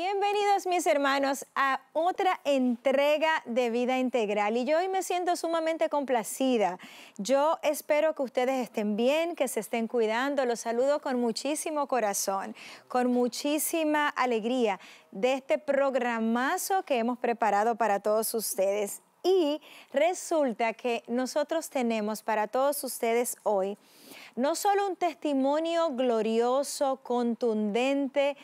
Bienvenidos mis hermanos a otra entrega de vida integral y yo hoy me siento sumamente complacida. Yo espero que ustedes estén bien, que se estén cuidando. Los saludo con muchísimo corazón, con muchísima alegría de este programazo que hemos preparado para todos ustedes. Y resulta que nosotros tenemos para todos ustedes hoy no solo un testimonio glorioso, contundente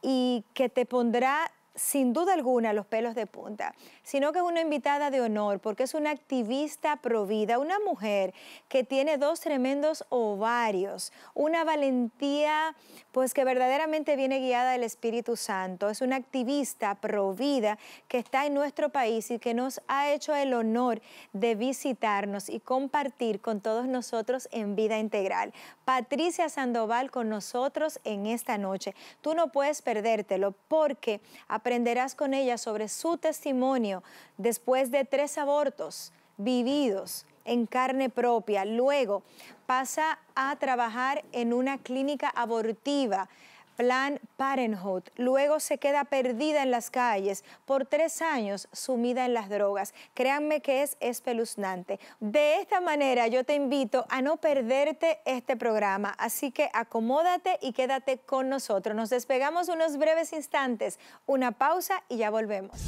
y que te pondrá sin duda alguna los pelos de punta, sino que es una invitada de honor porque es una activista provida, una mujer que tiene dos tremendos ovarios, una valentía pues que verdaderamente viene guiada del Espíritu Santo, es una activista provida que está en nuestro país y que nos ha hecho el honor de visitarnos y compartir con todos nosotros en vida integral. Patricia Sandoval con nosotros en esta noche. Tú no puedes perdértelo porque aprenderás con ella sobre su testimonio después de tres abortos vividos en carne propia. Luego pasa a trabajar en una clínica abortiva. Plan Parenthood. Luego se queda perdida en las calles por tres años sumida en las drogas. Créanme que es espeluznante. De esta manera yo te invito a no perderte este programa. Así que acomódate y quédate con nosotros. Nos despegamos unos breves instantes, una pausa y ya volvemos.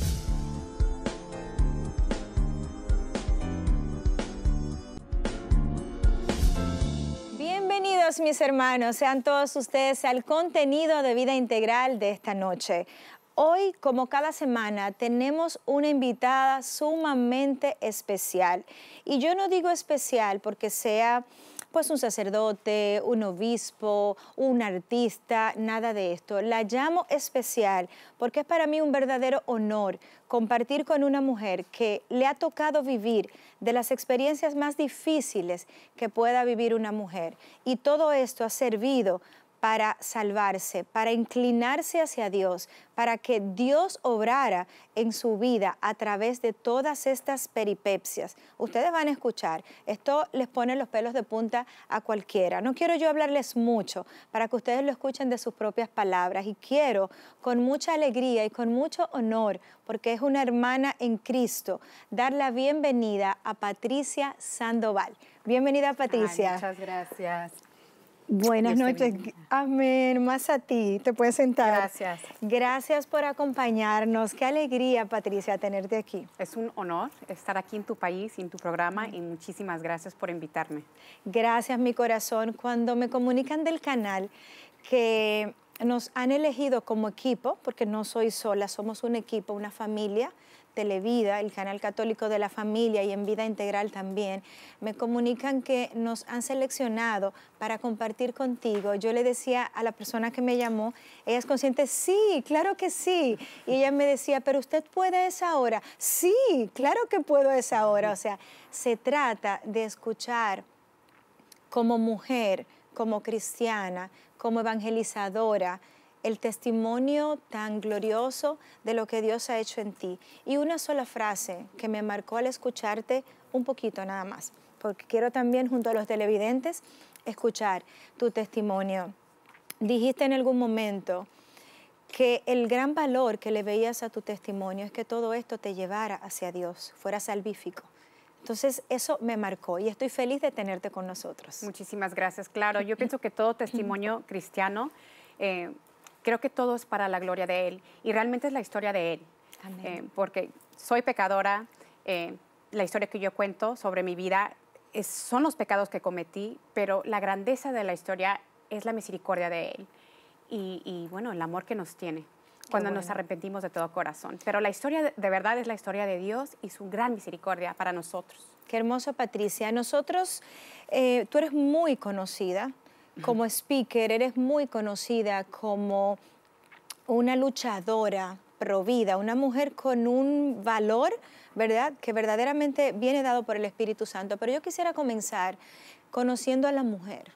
Bienvenidos mis hermanos, sean todos ustedes al contenido de vida integral de esta noche. Hoy, como cada semana, tenemos una invitada sumamente especial. Y yo no digo especial porque sea pues un sacerdote, un obispo, un artista, nada de esto. La llamo especial porque es para mí un verdadero honor compartir con una mujer que le ha tocado vivir de las experiencias más difíciles que pueda vivir una mujer. Y todo esto ha servido para salvarse, para inclinarse hacia Dios, para que Dios obrara en su vida a través de todas estas peripepsias. Ustedes van a escuchar, esto les pone los pelos de punta a cualquiera. No quiero yo hablarles mucho para que ustedes lo escuchen de sus propias palabras y quiero con mucha alegría y con mucho honor, porque es una hermana en Cristo, dar la bienvenida a Patricia Sandoval. Bienvenida Patricia. muchas gracias. Buenas noches. Amén. Más a ti. Te puedes sentar. Gracias. Gracias por acompañarnos. Qué alegría, Patricia, tenerte aquí. Es un honor estar aquí en tu país, en tu programa, y muchísimas gracias por invitarme. Gracias, mi corazón. Cuando me comunican del canal que nos han elegido como equipo, porque no soy sola, somos un equipo, una familia, Televida, el canal católico de la familia y en Vida Integral también, me comunican que nos han seleccionado para compartir contigo. Yo le decía a la persona que me llamó, ella es consciente, sí, claro que sí. Y ella me decía, pero usted puede esa hora. Sí, claro que puedo a esa hora. O sea, se trata de escuchar como mujer, como cristiana, como evangelizadora, el testimonio tan glorioso de lo que Dios ha hecho en ti. Y una sola frase que me marcó al escucharte un poquito nada más, porque quiero también junto a los televidentes escuchar tu testimonio. Dijiste en algún momento que el gran valor que le veías a tu testimonio es que todo esto te llevara hacia Dios, fuera salvífico. Entonces, eso me marcó y estoy feliz de tenerte con nosotros. Muchísimas gracias. Claro, yo pienso que todo testimonio cristiano eh, creo que todo es para la gloria de Él y realmente es la historia de Él. Eh, porque soy pecadora, eh, la historia que yo cuento sobre mi vida son los pecados que cometí, pero la grandeza de la historia es la misericordia de Él y, bueno, el amor que nos tiene cuando nos arrepentimos de todo corazón. Pero la historia de, verdad es la historia de Dios y su gran misericordia para nosotros. Qué hermoso, Patricia. Nosotros, eh, tú eres muy conocida como speaker eres muy conocida como una luchadora provida, una mujer con un valor, ¿verdad? Que verdaderamente viene dado por el Espíritu Santo. Pero yo quisiera comenzar conociendo a la mujer,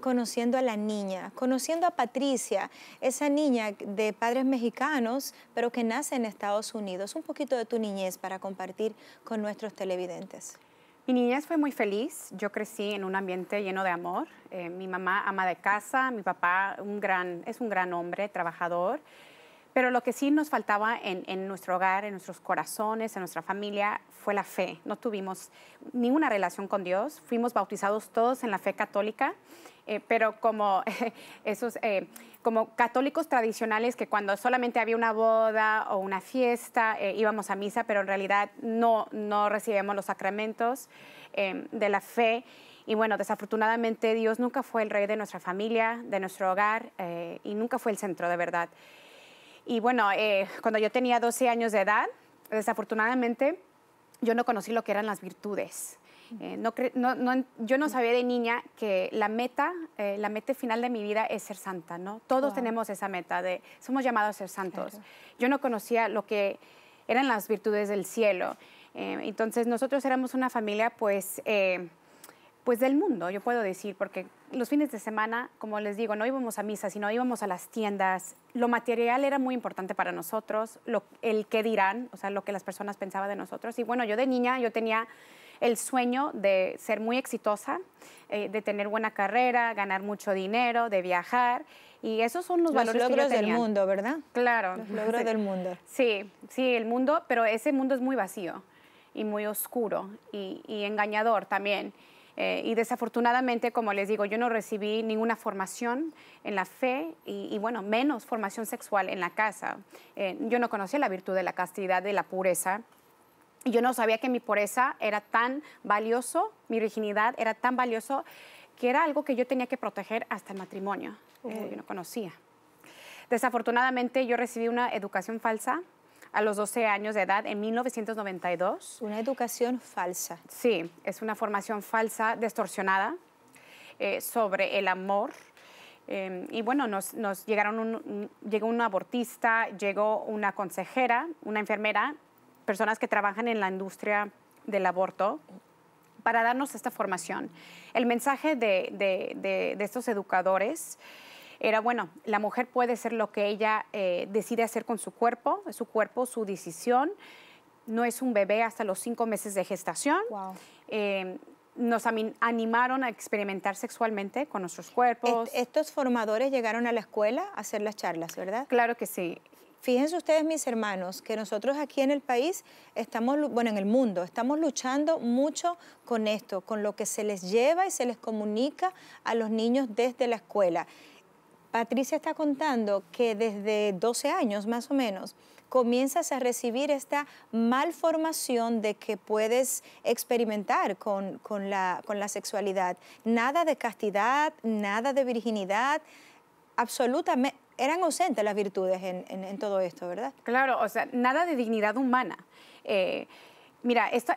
conociendo a la niña, conociendo a Patricia, esa niña de padres mexicanos, pero que nace en Estados Unidos. Un poquito de tu niñez para compartir con nuestros televidentes. Mi niñez fue muy feliz. Yo crecí en un ambiente lleno de amor. Eh, mi mamá ama de casa, mi papá un gran, es un gran hombre, trabajador. Pero lo que sí nos faltaba en, en, nuestro hogar, en nuestros corazones, en nuestra familia, fue la fe. No tuvimos ninguna relación con Dios. Fuimos bautizados todos en la fe católica, eh, pero como esos... Eh, como católicos tradicionales que cuando solamente había una boda o una fiesta eh, íbamos a misa, pero en realidad no, no recibíamos los sacramentos em, de la fe. Y bueno, desafortunadamente Dios nunca fue el rey de nuestra familia, de nuestro hogar eh, y nunca fue el centro de verdad. Y bueno, eh, cuando yo tenía 12 años de edad, desafortunadamente yo no conocí lo que eran las virtudes. Eh, no, yo no sabía de niña que la meta, eh, la meta final de mi vida es ser santa, ¿no? Todos tenemos esa meta de, somos llamados a ser santos. Yo no conocía lo que eran las virtudes del cielo. Eh, entonces nosotros éramos una familia, pues, pues del mundo, yo puedo decir, porque los fines de semana, como les digo, no íbamos a misa, sino íbamos a las tiendas. Lo material era muy importante para nosotros, lo, el qué dirán, o sea, lo que las personas pensaban de nosotros. Y bueno, yo de niña, yo tenía el sueño de ser muy exitosa, eh, de tener buena carrera, ganar mucho dinero, de viajar. Y esos son los, valores logros que yo tenía. del mundo, ¿verdad? Claro. Los logros del mundo. Sí, sí, el mundo, pero ese mundo es muy vacío y muy oscuro y, engañador también. Eh, y desafortunadamente, como les digo, yo no recibí ninguna formación en la fe y, bueno, menos formación sexual en la casa. Eh, yo no conocía la virtud de la castidad, de la pureza yo no sabía que mi pureza era tan valioso, mi virginidad era tan valioso, que era algo que yo tenía que proteger hasta el matrimonio. yo no conocía. Desafortunadamente yo recibí una educación falsa a los 12 años de edad en 1992. Una educación falsa. Sí, es una formación falsa, distorsionada, eh, sobre el amor. Eh, y bueno, nos, llegaron llegó un abortista, llegó una consejera, una enfermera, personas que trabajan en la industria del aborto para darnos esta formación. El mensaje de, estos educadores era, bueno, la mujer puede ser lo que ella eh, decide hacer con su cuerpo, su cuerpo, su decisión. No es un bebé hasta los cinco meses de gestación. Em, nos animaron a experimentar sexualmente con nuestros cuerpos. estos formadores llegaron a la escuela a hacer las charlas, ¿verdad? Claro que sí. Fíjense ustedes, mis hermanos, que nosotros aquí en el país estamos, bueno, en el mundo, estamos luchando mucho con esto, con lo que se les lleva y se les comunica a los niños desde la escuela. Patricia está contando que desde 12 años más o menos comienzas a recibir esta malformación de que puedes experimentar con, la, con la sexualidad. Nada de castidad, nada de virginidad, absolutamente, eran ausentes las virtudes en, todo esto, ¿verdad? Claro, o sea, nada de dignidad humana. Eh, mira, esto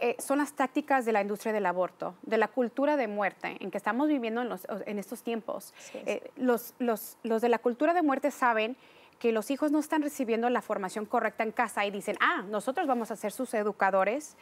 eh, son las tácticas de la industria del aborto, de la cultura de muerte en que estamos viviendo en, estos tiempos. Eh, los, de la cultura de muerte saben que los hijos no están recibiendo la formación correcta en casa y dicen, ah, nosotros vamos a ser sus educadores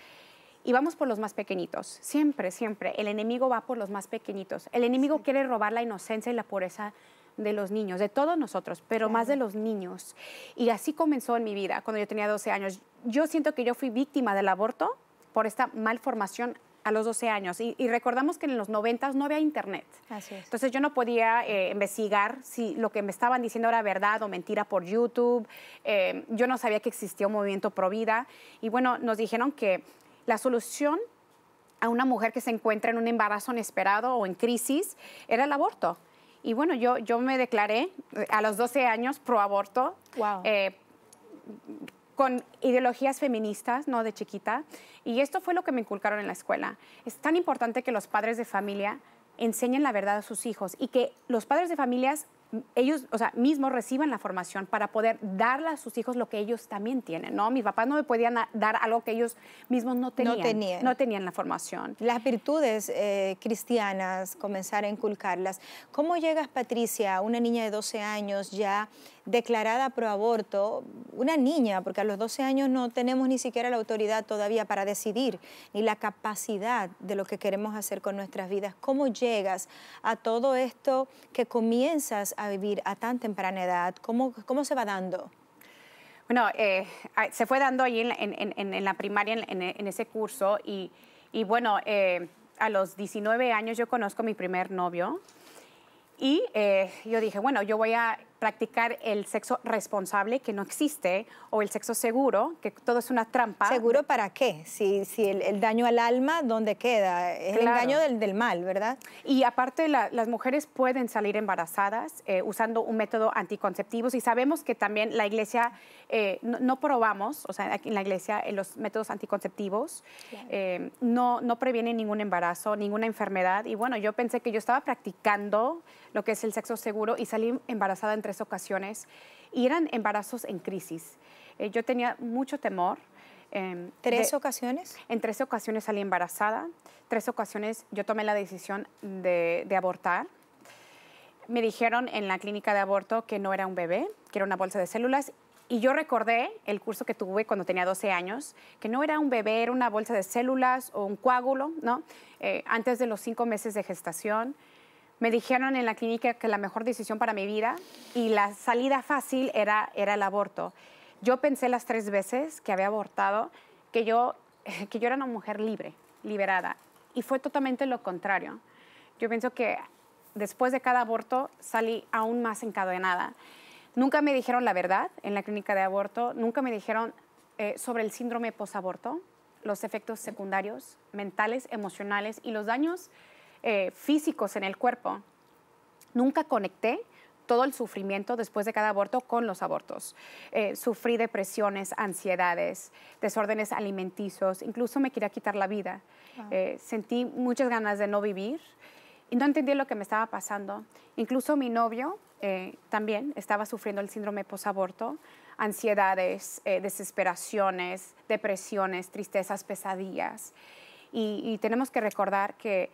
y vamos por los más pequeñitos. Siempre, siempre. El enemigo va por los más pequeñitos. El enemigo quiere robar la inocencia y la pureza de los niños, de todos nosotros, pero más de los niños. Y así comenzó en mi vida cuando yo tenía 12 años. Yo siento que yo fui víctima del aborto por esta malformación a los 12 años. Y, recordamos que en los 90 no había internet. Entonces yo no podía eh, investigar si lo que me estaban diciendo era verdad o mentira por YouTube. Eh, yo no sabía que existía un movimiento pro vida. Y bueno, nos dijeron que la solución a una mujer que se encuentra en un embarazo inesperado o en crisis era el aborto. Y bueno, yo, yo me declaré eh, a los 12 años pro aborto. Eh, con ideologías feministas, ¿no? De chiquita. Y esto fue lo que me inculcaron en la escuela. Es tan importante que los padres de familia enseñen la verdad a sus hijos y que los padres de familias ellos, o sea, mismos reciban la formación para poder darle a sus hijos lo que ellos también tienen, ¿no? Mis papás no me podían dar algo que ellos mismos no tenían. No tenían. No tenían la formación. Las virtudes eh, cristianas, comenzar a inculcarlas. ¿Cómo llegas, Patricia, a una niña de 12 años ya declarada aborto una niña, porque a los 12 años no tenemos ni siquiera la autoridad todavía para decidir, ni la capacidad de lo que queremos hacer con nuestras vidas. ¿Cómo llegas a todo esto que comienzas a vivir a tan temprana edad? ¿Cómo, cómo se va dando? Bueno, eh, se fue dando allí en, la primaria, en, ese curso, y, bueno, eh, a los 19 años yo conozco a mi primer novio, y eh, yo dije, bueno, yo voy a practicar el sexo responsable, que no existe, o el sexo seguro, que todo es una trampa. ¿Seguro para qué? Si, si el, daño al alma, ¿dónde queda? Es el engaño del, del, mal, ¿verdad? Y aparte, las mujeres pueden salir embarazadas eh, usando un método anticonceptivo, y sabemos que también la iglesia, eh, no, probamos, o sea, aquí en la iglesia, eh, los métodos anticonceptivos no, no previenen ningún embarazo, ninguna enfermedad, y bueno, yo pensé que yo estaba practicando lo que es el sexo seguro y salí embarazada tres ocasiones y eran embarazos en crisis. Eh, yo tenía mucho temor. Em, ¿Tres ocasiones? En tres ocasiones salí embarazada, tres ocasiones yo tomé la decisión de, abortar. Me dijeron en la clínica de aborto que no era un bebé, que era una bolsa de células y yo recordé el curso que tuve cuando tenía 12 años, que no era un bebé, era una bolsa de células o un coágulo, ¿no? Eh, antes de los cinco meses de gestación. Me dijeron en la clínica que la mejor decisión para mi vida y la salida fácil era, era el aborto. Yo pensé las tres veces que había abortado que yo, que yo era una mujer libre, liberada. Y fue totalmente lo contrario. Yo pienso que después de cada aborto salí aún más encadenada. Nunca me dijeron la verdad en la clínica de aborto, nunca me dijeron eh, sobre el síndrome posaborto, los efectos secundarios, mentales, emocionales y los daños eh, físicos en el cuerpo, nunca conecté todo el sufrimiento después de cada aborto con los abortos. Eh, sufrí depresiones, ansiedades, desórdenes alimenticios, incluso me quería quitar la vida. Eh, sentí muchas ganas de no vivir y no entendí lo que me estaba pasando. Incluso mi novio también estaba sufriendo el síndrome posaborto, ansiedades, desesperaciones, depresiones, tristezas, pesadillas. y tenemos que recordar que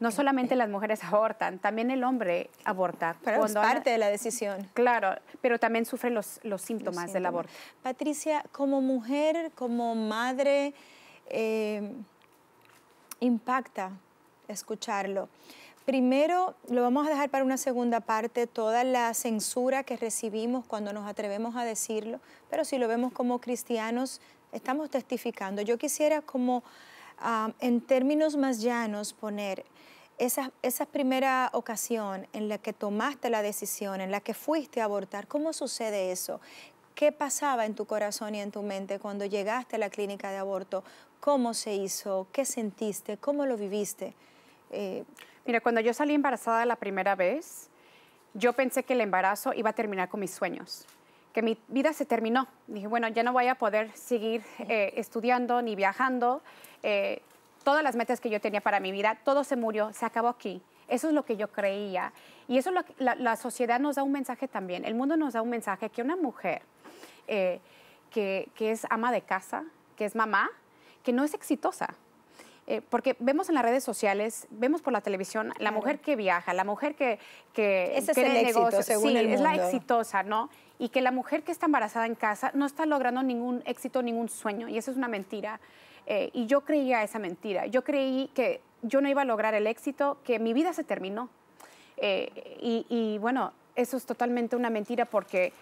no solamente las mujeres abortan, también el hombre aborta. Pero cuando es parte de la decisión. Claro, pero también sufre los, síntomas, del aborto. Patricia, como mujer, como madre, eh, impacta escucharlo. Primero, lo vamos a dejar para una segunda parte, toda la censura que recibimos cuando nos atrevemos a decirlo, pero si lo vemos como cristianos, estamos testificando. Yo quisiera como en términos más llanos, poner esa, primera ocasión en la que tomaste la decisión, en la que fuiste a abortar, ¿cómo sucede eso? ¿Qué pasaba en tu corazón y en tu mente cuando llegaste a la clínica de aborto? ¿Cómo se hizo? ¿Qué sentiste? ¿Cómo lo viviste? Eh, Mira, cuando yo salí embarazada la primera vez, yo pensé que el embarazo iba a terminar con mis sueños que mi vida se terminó. Dije, bueno, ya no voy a poder seguir eh, estudiando ni viajando. Eh, todas las metas que yo tenía para mi vida, todo se murió, se acabó aquí. Eso es lo que yo creía. Y eso lo la, sociedad nos da un mensaje también. El mundo nos da un mensaje que una mujer eh, que, que, es ama de casa, que es mamá, que no es exitosa. porque vemos en las redes sociales, vemos por la televisión, la mujer que viaja, la mujer que... que Ese es el éxito, según es la exitosa, ¿no? y que la mujer que está embarazada en casa no está logrando ningún éxito, ningún sueño, y eso es una mentira. Eh, y yo creía esa mentira, yo creí que yo no iba a lograr el éxito, que mi vida se terminó. Eh, y, bueno, eso es totalmente una mentira porque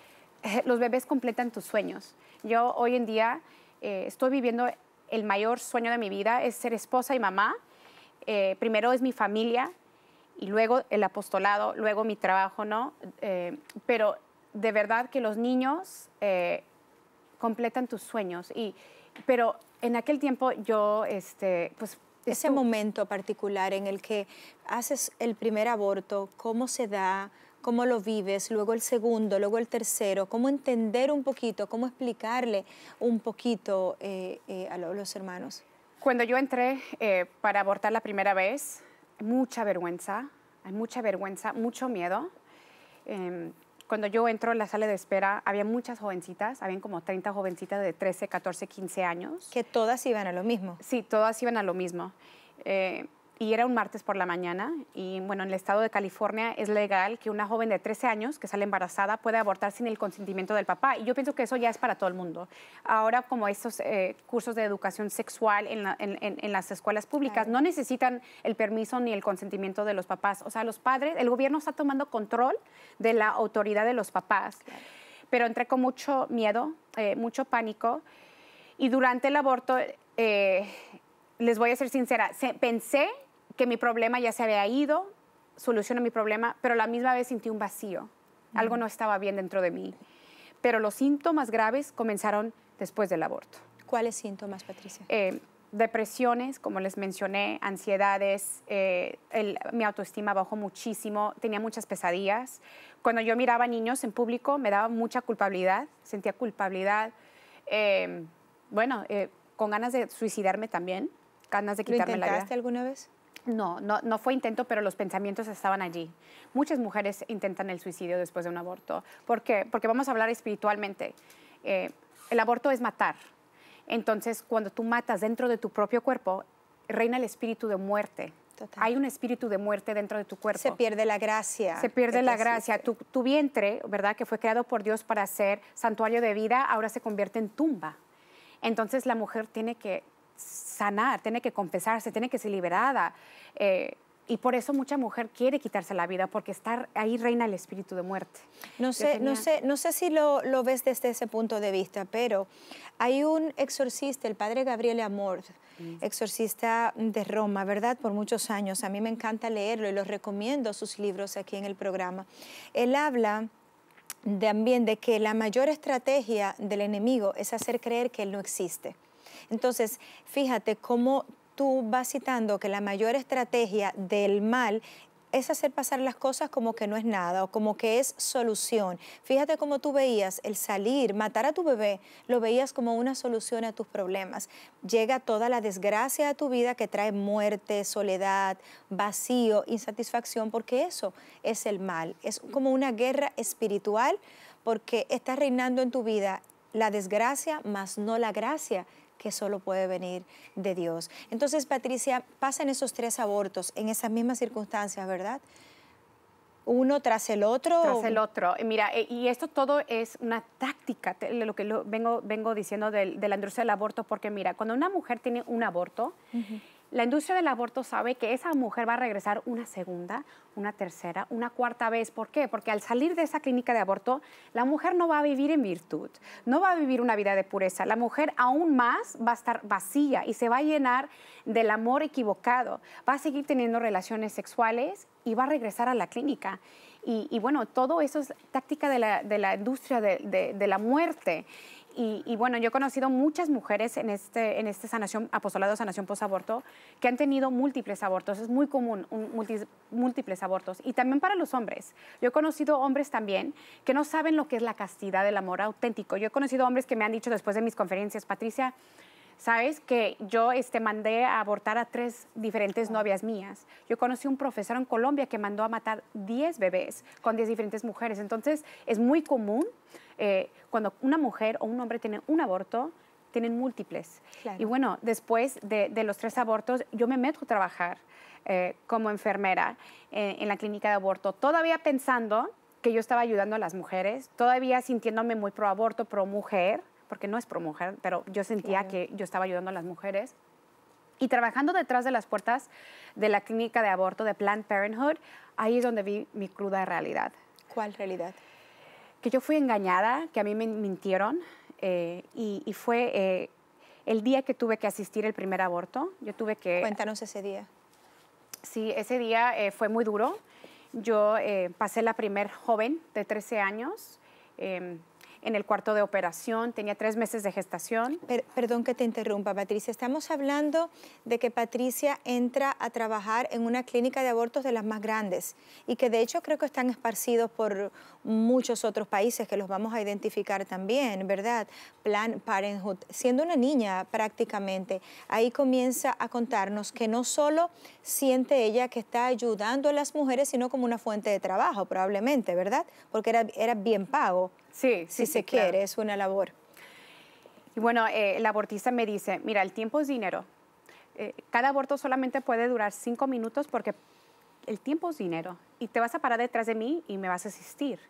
eh, los bebés completan tus sueños. Yo hoy en día estoy viviendo el mayor sueño de mi vida, es ser esposa y mamá. primero es mi familia y luego el apostolado, luego mi trabajo, ¿no? pero de verdad que los niños eh, completan tus sueños. Y, pero en aquel tiempo yo, este, pues... Ese momento particular en el que haces el primer aborto, ¿cómo se da? ¿Cómo lo vives? Luego el segundo, luego el tercero. ¿Cómo entender un poquito? ¿Cómo explicarle un poquito eh, eh, a los hermanos? Cuando yo entré para abortar la primera vez, mucha vergüenza, hay mucha vergüenza, mucho miedo. Em, cuando yo entro en la sala de espera, había muchas jovencitas, habían como 30 jovencitas de 13, 14, 15 años. Que todas iban a lo mismo. Sí, todas iban a lo mismo. Eh, y era un martes por la mañana y bueno, en el estado de California es legal que una joven de 13 años que sale embarazada pueda abortar sin el consentimiento del papá y yo pienso que eso ya es para todo el mundo. Ahora como estos eh, cursos de educación sexual en, las escuelas públicas no necesitan el permiso ni el consentimiento de los papás, o sea, los padres, el gobierno está tomando control de la autoridad de los papás, pero entré con mucho miedo, eh, mucho pánico y durante el aborto... Eh, les voy a ser sincera, pensé que mi problema ya se había ido, solucioné mi problema, pero la misma vez sentí un vacío. Algo no estaba bien dentro de mí. Pero los síntomas graves comenzaron después del aborto. ¿Cuáles síntomas, Patricia? Eh, depresiones, como les mencioné, ansiedades, eh, mi autoestima bajó muchísimo, tenía muchas pesadillas. Cuando yo miraba niños en público me daba mucha culpabilidad, sentía culpabilidad, eh, bueno, con ganas de suicidarme también, ganas de quitarme ¿Lo intentaste la vida. alguna vez? No, no, no, fue intento, pero los pensamientos estaban allí. Muchas mujeres intentan el suicidio después de un aborto. ¿Por qué? Porque vamos a hablar espiritualmente. Eh, el aborto es matar. Entonces, cuando tú matas dentro de tu propio cuerpo, reina el espíritu de muerte. Hay un espíritu de muerte dentro de tu cuerpo. Se pierde la gracia. Se pierde la gracia. Tu, tu, vientre, ¿verdad? Que fue creado por Dios para ser santuario de vida, ahora se convierte en tumba. Entonces la mujer tiene que sanar, tiene que confesarse, tiene que ser liberada. Eh, y por eso mucha mujer quiere quitarse la vida, porque estar ahí reina el espíritu de muerte. No sé, sé, no sé si lo, ves desde ese punto de vista, pero hay un exorcista, el padre Gabriel Amor mm. exorcista de Roma, ¿verdad? Por muchos años. A mí me encanta leerlo y los recomiendo sus libros aquí en el programa. Él habla también de que la mayor estrategia del enemigo es hacer creer que él no existe. Entonces, fíjate cómo tú vas citando que la mayor estrategia del mal es hacer pasar las cosas como que no es nada o como que es solución. Fíjate cómo tú veías el salir, matar a tu bebé, lo veías como una solución a tus problemas. Llega toda la desgracia a tu vida que trae muerte, soledad, vacío, insatisfacción, porque eso es el mal. Es como una guerra espiritual porque está reinando en tu vida la desgracia más no la gracia que solo puede venir de Dios. Entonces, Patricia, pasan esos tres abortos en esas mismas circunstancias, ¿verdad? uno tras el otro. Tras el otro. Mira, eh, y esto todo es una táctica, lo que vengo, vengo diciendo de, la industria del aborto, porque mira, cuando una mujer tiene un aborto, la industria del aborto sabe que esa mujer va a regresar una segunda, una tercera, una cuarta vez. ¿Por qué? Porque al salir de esa clínica de aborto, la mujer no va a vivir en virtud, no va a vivir una vida de pureza. La mujer aún más va a estar vacía y se va a llenar del amor equivocado. Va a seguir teniendo relaciones sexuales y va a regresar a la clínica. Y, bueno, todo eso es táctica de la, industria de la muerte. Y, bueno, yo he conocido muchas mujeres en este, en este sanación, apostolado de sanación posaborto que han tenido múltiples abortos. Es muy común múltiples, abortos. Y también para los hombres. Yo he conocido hombres también que no saben lo que es la castidad del amor auténtico. Yo he conocido hombres que me han dicho después de mis conferencias, Patricia, ¿sabes? Que yo este, mandé a abortar a tres diferentes novias mías. Yo conocí un profesor en Colombia que mandó a matar 10 bebés con 10 diferentes mujeres. Entonces, es muy común eh, cuando una mujer o un hombre tiene un aborto, tienen múltiples. Y bueno, después de, los tres abortos, yo me meto a trabajar eh, como enfermera eh, en la clínica de aborto, todavía pensando que yo estaba ayudando a las mujeres, todavía sintiéndome muy pro aborto, pro mujer, porque no es pro mujer, pero yo sentía que yo estaba ayudando a las mujeres. Y trabajando detrás de las puertas de la clínica de aborto de Planned Parenthood, ahí es donde vi mi cruda realidad. ¿Cuál realidad? que yo fui engañada, que a mí me mintieron eh, y, fue eh, el día que tuve que asistir el primer aborto. Yo tuve que... Cuéntanos ese día. Sí, ese día eh, fue muy duro. Yo pasé la primer joven de 13 años. Em, en el cuarto de operación, tenía tres meses de gestación. perdón que te interrumpa, Patricia. Estamos hablando de que Patricia entra a trabajar en una clínica de abortos de las más grandes y que de hecho creo que están esparcidos por muchos otros países que los vamos a identificar también, ¿verdad? Plan Parenthood. Siendo una niña prácticamente, ahí comienza a contarnos que no solo siente ella que está ayudando a las mujeres, sino como una fuente de trabajo probablemente, ¿verdad? Porque era bien pago. Sí, si se quiere, es una labor. Y bueno, eh, el abortista me dice, mira, el tiempo es dinero. Eh, cada aborto solamente puede durar cinco minutos porque el tiempo es dinero. Y te vas a parar detrás de mí y me vas a asistir.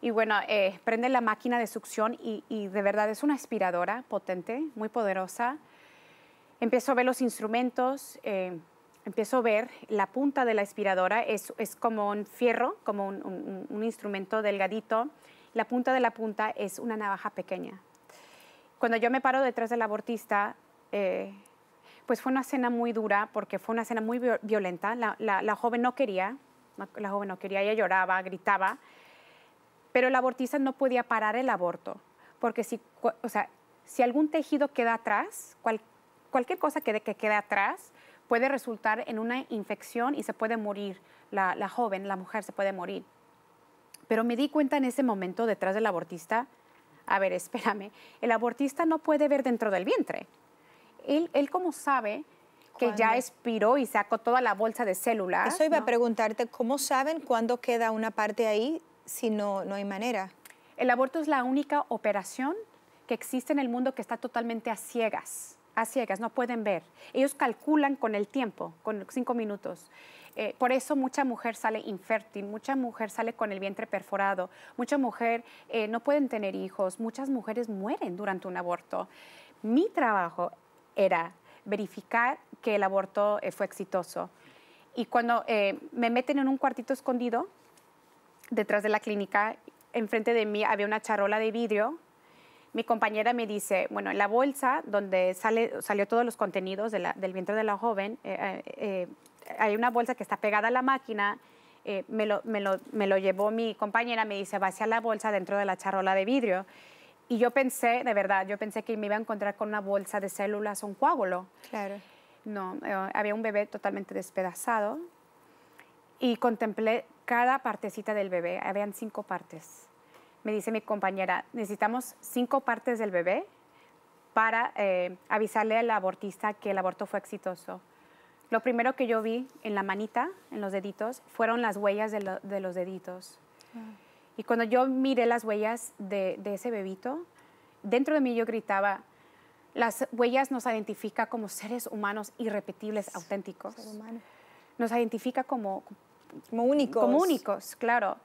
Y bueno, eh, prende la máquina de succión y, de verdad es una aspiradora potente, muy poderosa. Empiezo a ver los instrumentos, empiezo a ver la punta de la aspiradora, es, como un fierro, como un instrumento delgadito la punta de la punta es una navaja pequeña. Cuando yo me paro detrás del abortista, eh, pues fue una escena muy dura porque fue una escena muy violenta. La, joven no quería, la joven no quería, ella lloraba, gritaba, pero el abortista no podía parar el aborto porque si, sea, si algún tejido queda atrás, cualquier cosa que, que quede atrás puede resultar en una infección y se puede morir la joven, la mujer se puede morir. Pero me di cuenta en ese momento detrás del abortista, a ver, espérame, el abortista no puede ver dentro del vientre. Él, él como sabe que ya expiró y sacó toda la bolsa de células. Eso iba a preguntarte, ¿cómo saben cuándo queda una parte ahí si no, no hay manera? El aborto es la única operación que existe en el mundo que está totalmente a ciegas, a ciegas, no pueden ver. Ellos calculan con el tiempo, con cinco minutos. Eh, por eso mucha mujer sale infértil, mucha mujer sale con el vientre perforado, mucha mujer eh, no pueden tener hijos, muchas mujeres mueren durante un aborto. Mi trabajo era verificar que el aborto eh, fue exitoso. Y cuando me meten en un cuartito escondido, detrás de la clínica, enfrente de mí había una charola de vidrio mi compañera me dice, bueno, en la bolsa donde sale, salió todos los contenidos del vientre de la joven, hay una bolsa que está pegada a la máquina, eh, me, lo, llevó mi compañera, me dice, vacía la bolsa dentro de la charola de vidrio. Y yo pensé, de verdad, yo pensé que me iba a encontrar con una bolsa de células o un coágulo. Claro. No, eh, había un bebé totalmente despedazado y contemplé cada partecita del bebé. Habían cinco partes. Me dice mi compañera, necesitamos cinco partes del bebé para eh, avisarle al abortista que el aborto fue exitoso. Lo primero que yo vi en la manita, en los deditos, fueron las huellas de, los deditos. Y cuando yo miré las huellas de, ese bebito, dentro de mí yo gritaba, las huellas nos identifica como seres humanos irrepetibles, auténticos. Nos identifica como, como únicos. Como únicos, claro.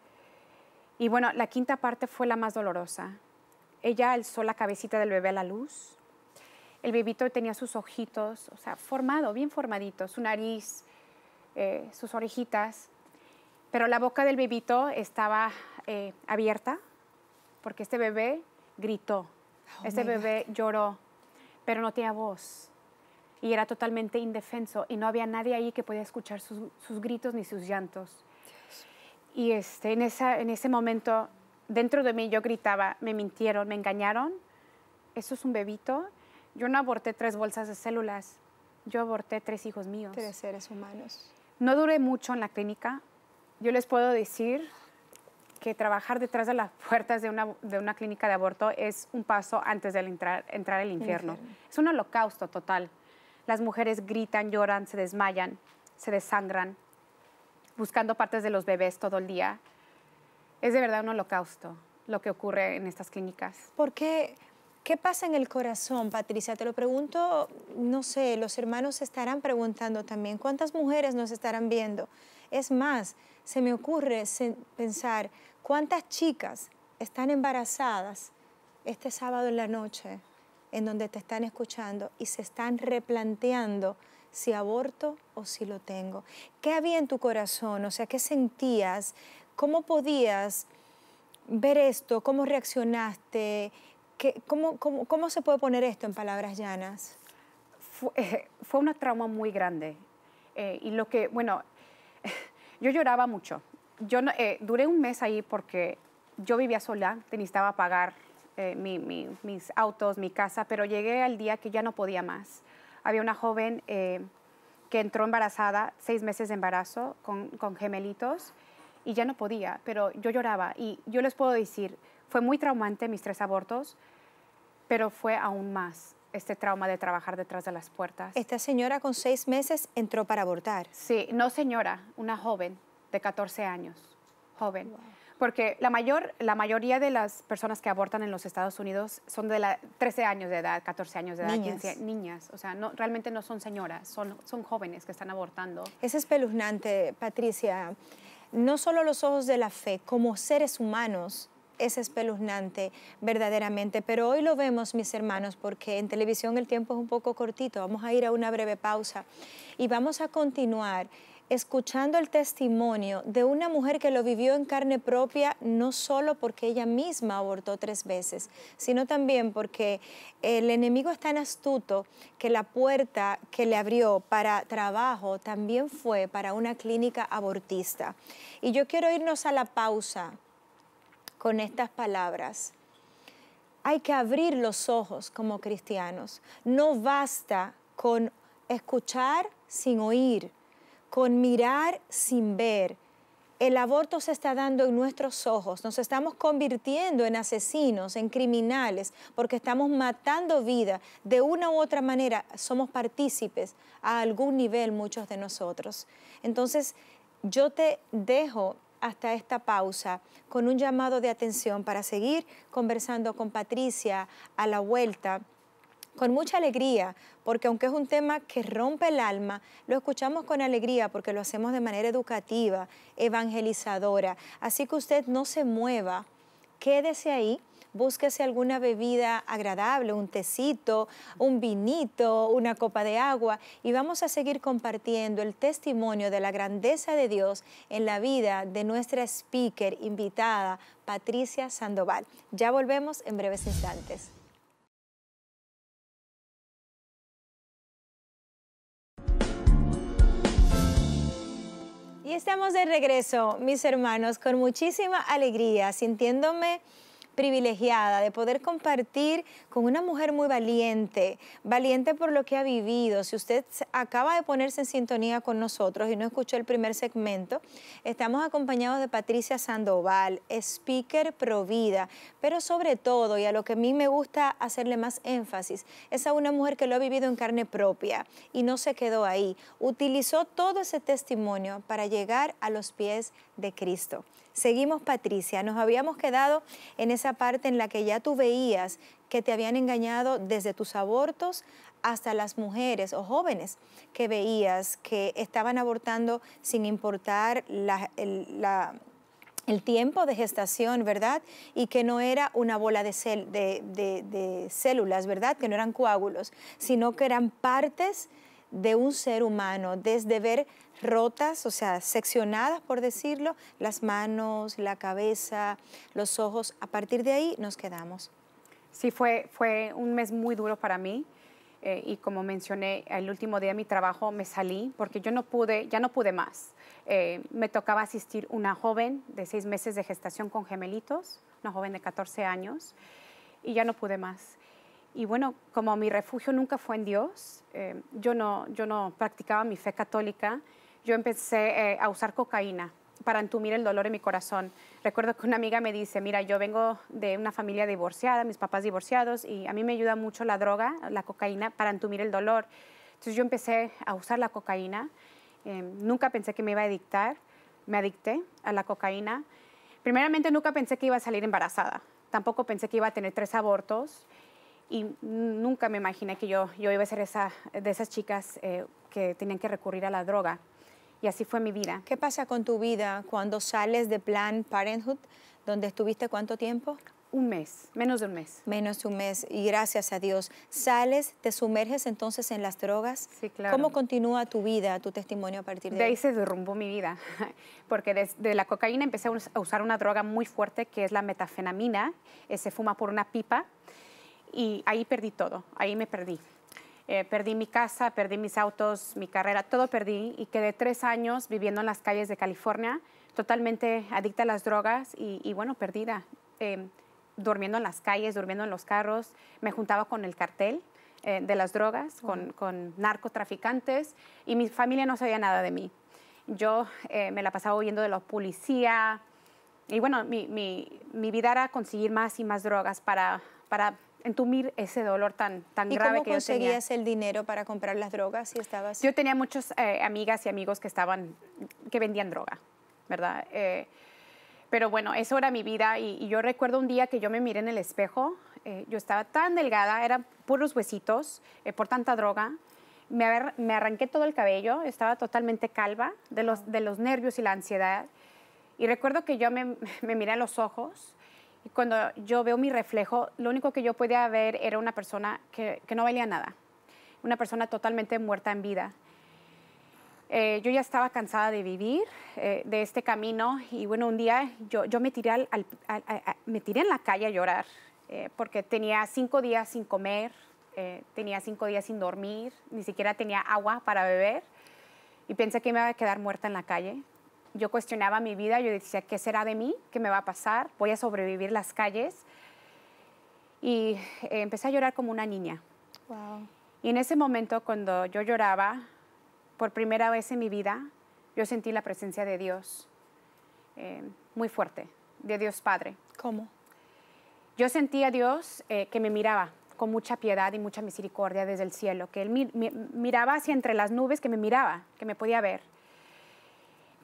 Y bueno, la quinta parte fue la más dolorosa. Ella alzó la cabecita del bebé a la luz el bebito tenía sus ojitos, o sea, formado, bien formadito, su nariz, eh, sus orejitas, pero la boca del bebito estaba eh, abierta porque este bebé gritó, oh este bebé lloró, pero no tenía voz y era totalmente indefenso y no había nadie ahí que podía escuchar sus, gritos ni sus llantos. Y este, en, esa, en ese momento, dentro de mí yo gritaba, me mintieron, me engañaron, eso es un bebito yo no aborté tres bolsas de células, yo aborté tres hijos míos. Tres seres humanos. No duré mucho en la clínica. Yo les puedo decir que trabajar detrás de las puertas de una, de una clínica de aborto es un paso antes de entrar, entrar al infierno. Es un holocausto total. Las mujeres gritan, lloran, se desmayan, se desangran, buscando partes de los bebés todo el día. Es de verdad un holocausto lo que ocurre en estas clínicas. ¿Por qué? ¿Qué pasa en el corazón, Patricia? Te lo pregunto, no sé, los hermanos estarán preguntando también, ¿cuántas mujeres nos estarán viendo? Es más, se me ocurre pensar, ¿cuántas chicas están embarazadas este sábado en la noche, en donde te están escuchando y se están replanteando si aborto o si lo tengo? ¿Qué había en tu corazón? O sea, ¿qué sentías? ¿Cómo podías ver esto? ¿Cómo reaccionaste? cómo, se puede poner esto en palabras llanas? Eh, fue, una trauma muy grande. Eh, y lo que, bueno, yo lloraba mucho. Yo eh, duré un mes ahí porque yo vivía sola, necesitaba pagar mis autos, mi casa, pero llegué al día que ya no podía más. Había una joven que entró embarazada, seis meses de embarazo, con, con gemelitos, y ya no podía, pero yo lloraba. Y yo les puedo decir, fue muy traumante mis tres abortos, pero fue aún más este trauma de trabajar detrás de las puertas. Esta señora con seis meses entró para abortar. Sí, no señora, una joven de 14 años, joven. Porque la, mayor, la mayoría de las personas que abortan en los Estados Unidos son de la 13 años de edad, 14 años de edad, niñas. niñas. O sea, no, realmente no son señoras, son, son jóvenes que están abortando. Es espeluznante, Patricia. No solo los ojos de la fe, como seres humanos, es espeluznante verdaderamente, pero hoy lo vemos, mis hermanos, porque en televisión el tiempo es un poco cortito. Vamos a ir a una breve pausa y vamos a continuar escuchando el testimonio de una mujer que lo vivió en carne propia, no solo porque ella misma abortó tres veces, sino también porque el enemigo es tan astuto que la puerta que le abrió para trabajo también fue para una clínica abortista. Y yo quiero irnos a la pausa con estas palabras. Hay que abrir los ojos como cristianos. No basta con escuchar sin oír, con mirar sin ver. El aborto se está dando en nuestros ojos, nos estamos convirtiendo en asesinos, en criminales, porque estamos matando vida. De una u otra manera somos partícipes a algún nivel muchos de nosotros. Entonces, yo te dejo hasta esta pausa con un llamado de atención para seguir conversando con Patricia a la vuelta con mucha alegría, porque aunque es un tema que rompe el alma, lo escuchamos con alegría porque lo hacemos de manera educativa, evangelizadora. Así que usted no se mueva, quédese ahí búsquese alguna bebida agradable, un tecito, un vinito, una copa de agua y vamos a seguir compartiendo el testimonio de la grandeza de Dios en la vida de nuestra speaker invitada, Patricia Sandoval. Ya volvemos en breves instantes. Y estamos de regreso, mis hermanos, con muchísima alegría, sintiéndome privilegiada de poder compartir con una mujer muy valiente, valiente por lo que ha vivido. Si usted acaba de ponerse en sintonía con nosotros y no escuchó el primer segmento, estamos acompañados de Patricia Sandoval, speaker provida, pero sobre todo, y a lo que a mí me gusta hacerle más énfasis, es a una mujer que lo ha vivido en carne propia y no se quedó ahí. Utilizó todo ese testimonio para llegar a los pies de Cristo. Seguimos, Patricia. Nos habíamos quedado en esa parte en la que ya tú veías que te habían engañado desde tus abortos hasta las mujeres o jóvenes que veías que estaban abortando sin importar el, tiempo de gestación, ¿verdad? Y que no era una bola de, de, de células, ¿verdad? Que no eran coágulos, sino que eran partes de un ser humano, desde ver rotas, o sea, seccionadas por decirlo, las manos, la cabeza, los ojos. A partir de ahí nos quedamos. Sí, fue, fue un mes muy duro para mí. Eh, y como mencioné, el último día de mi trabajo me salí porque yo no pude, ya no pude más. Eh, me tocaba asistir una joven de seis meses de gestación con gemelitos, una joven de 14 años, y ya no pude más. Y bueno, como mi refugio nunca fue en Dios, eh, yo, no, yo no practicaba mi fe católica, yo empecé eh, a usar cocaína para entumir el dolor en mi corazón. Recuerdo que una amiga me dice, mira, yo vengo de una familia divorciada, mis papás divorciados, y a mí me ayuda mucho la droga, la cocaína, para entumir el dolor. Entonces yo empecé a usar la cocaína. Em, nunca pensé que me iba a adictar. Me adicté a la cocaína. Primeramente nunca pensé que iba a salir embarazada. Tampoco pensé que iba a tener tres abortos. Y nunca me imaginé que yo, yo iba a ser esa, de esas chicas eh, que tenían que recurrir a la droga. Y así fue mi vida. ¿Qué pasa con tu vida cuando sales de Plan Parenthood, donde estuviste cuánto tiempo? Un mes, menos de un mes. Menos de un mes, y gracias a Dios. ¿Sales, te sumerges entonces en las drogas? Sí, claro. ¿Cómo continúa tu vida, tu testimonio a partir de, de ahí? De ahí se derrumbó mi vida, porque desde la cocaína empecé a usar una droga muy fuerte que es la metafenamina, eh, se fuma por una pipa, y ahí perdí todo, ahí me perdí. Eh, perdí mi casa, perdí mis autos, mi carrera, todo perdí y quedé tres años viviendo en las calles de California, totalmente adicta a las drogas y, bueno, perdida. Em, durmiendo en las calles, durmiendo en los carros, me juntaba con el cartel eh, de las drogas, con, narcotraficantes y mi familia no sabía nada de mí. Yo eh, me la pasaba huyendo de la policía y bueno, mi, mi, mi vida era conseguir más y más drogas para, para entumir ese dolor tan, tan grave que yo tenía. ¿Cómo conseguías el dinero para comprar las drogas si estabas...? Yo tenía muchas eh, amigas y amigos que estaban, que vendían droga, ¿verdad? Eh, pero bueno, eso era mi vida y, yo recuerdo un día que yo me miré en el espejo, eh, yo estaba tan delgada, eran puros huesitos por tanta droga, me, arranqué todo el cabello, estaba totalmente calva de los, de los nervios y la ansiedad. Y recuerdo que yo me, me miré a los ojos y cuando yo veo mi reflejo, lo único que yo podía ver era una persona que, no valía nada, una persona totalmente muerta en vida. Eh, yo ya estaba cansada de vivir eh, de este camino y bueno, un día yo, me, tiré en la calle a llorar eh, porque tenía cinco días sin comer, tenía cinco días sin dormir, ni siquiera tenía agua para beber y pensé que me iba a quedar muerta en la calle yo cuestionaba mi vida, yo decía, ¿qué será de mí? ¿Qué me va a pasar? ¿Voy a sobrevivir las calles? Y eh, empecé a llorar como una niña. Y en ese momento, cuando yo lloraba, por primera vez en mi vida, yo sentí la presencia de Dios eh, muy fuerte, de Dios Padre. ¿Cómo? Yo sentí a Dios eh, que me miraba con mucha piedad y mucha misericordia desde el cielo, que Él miraba hacia entre las nubes, que me miraba, que me podía ver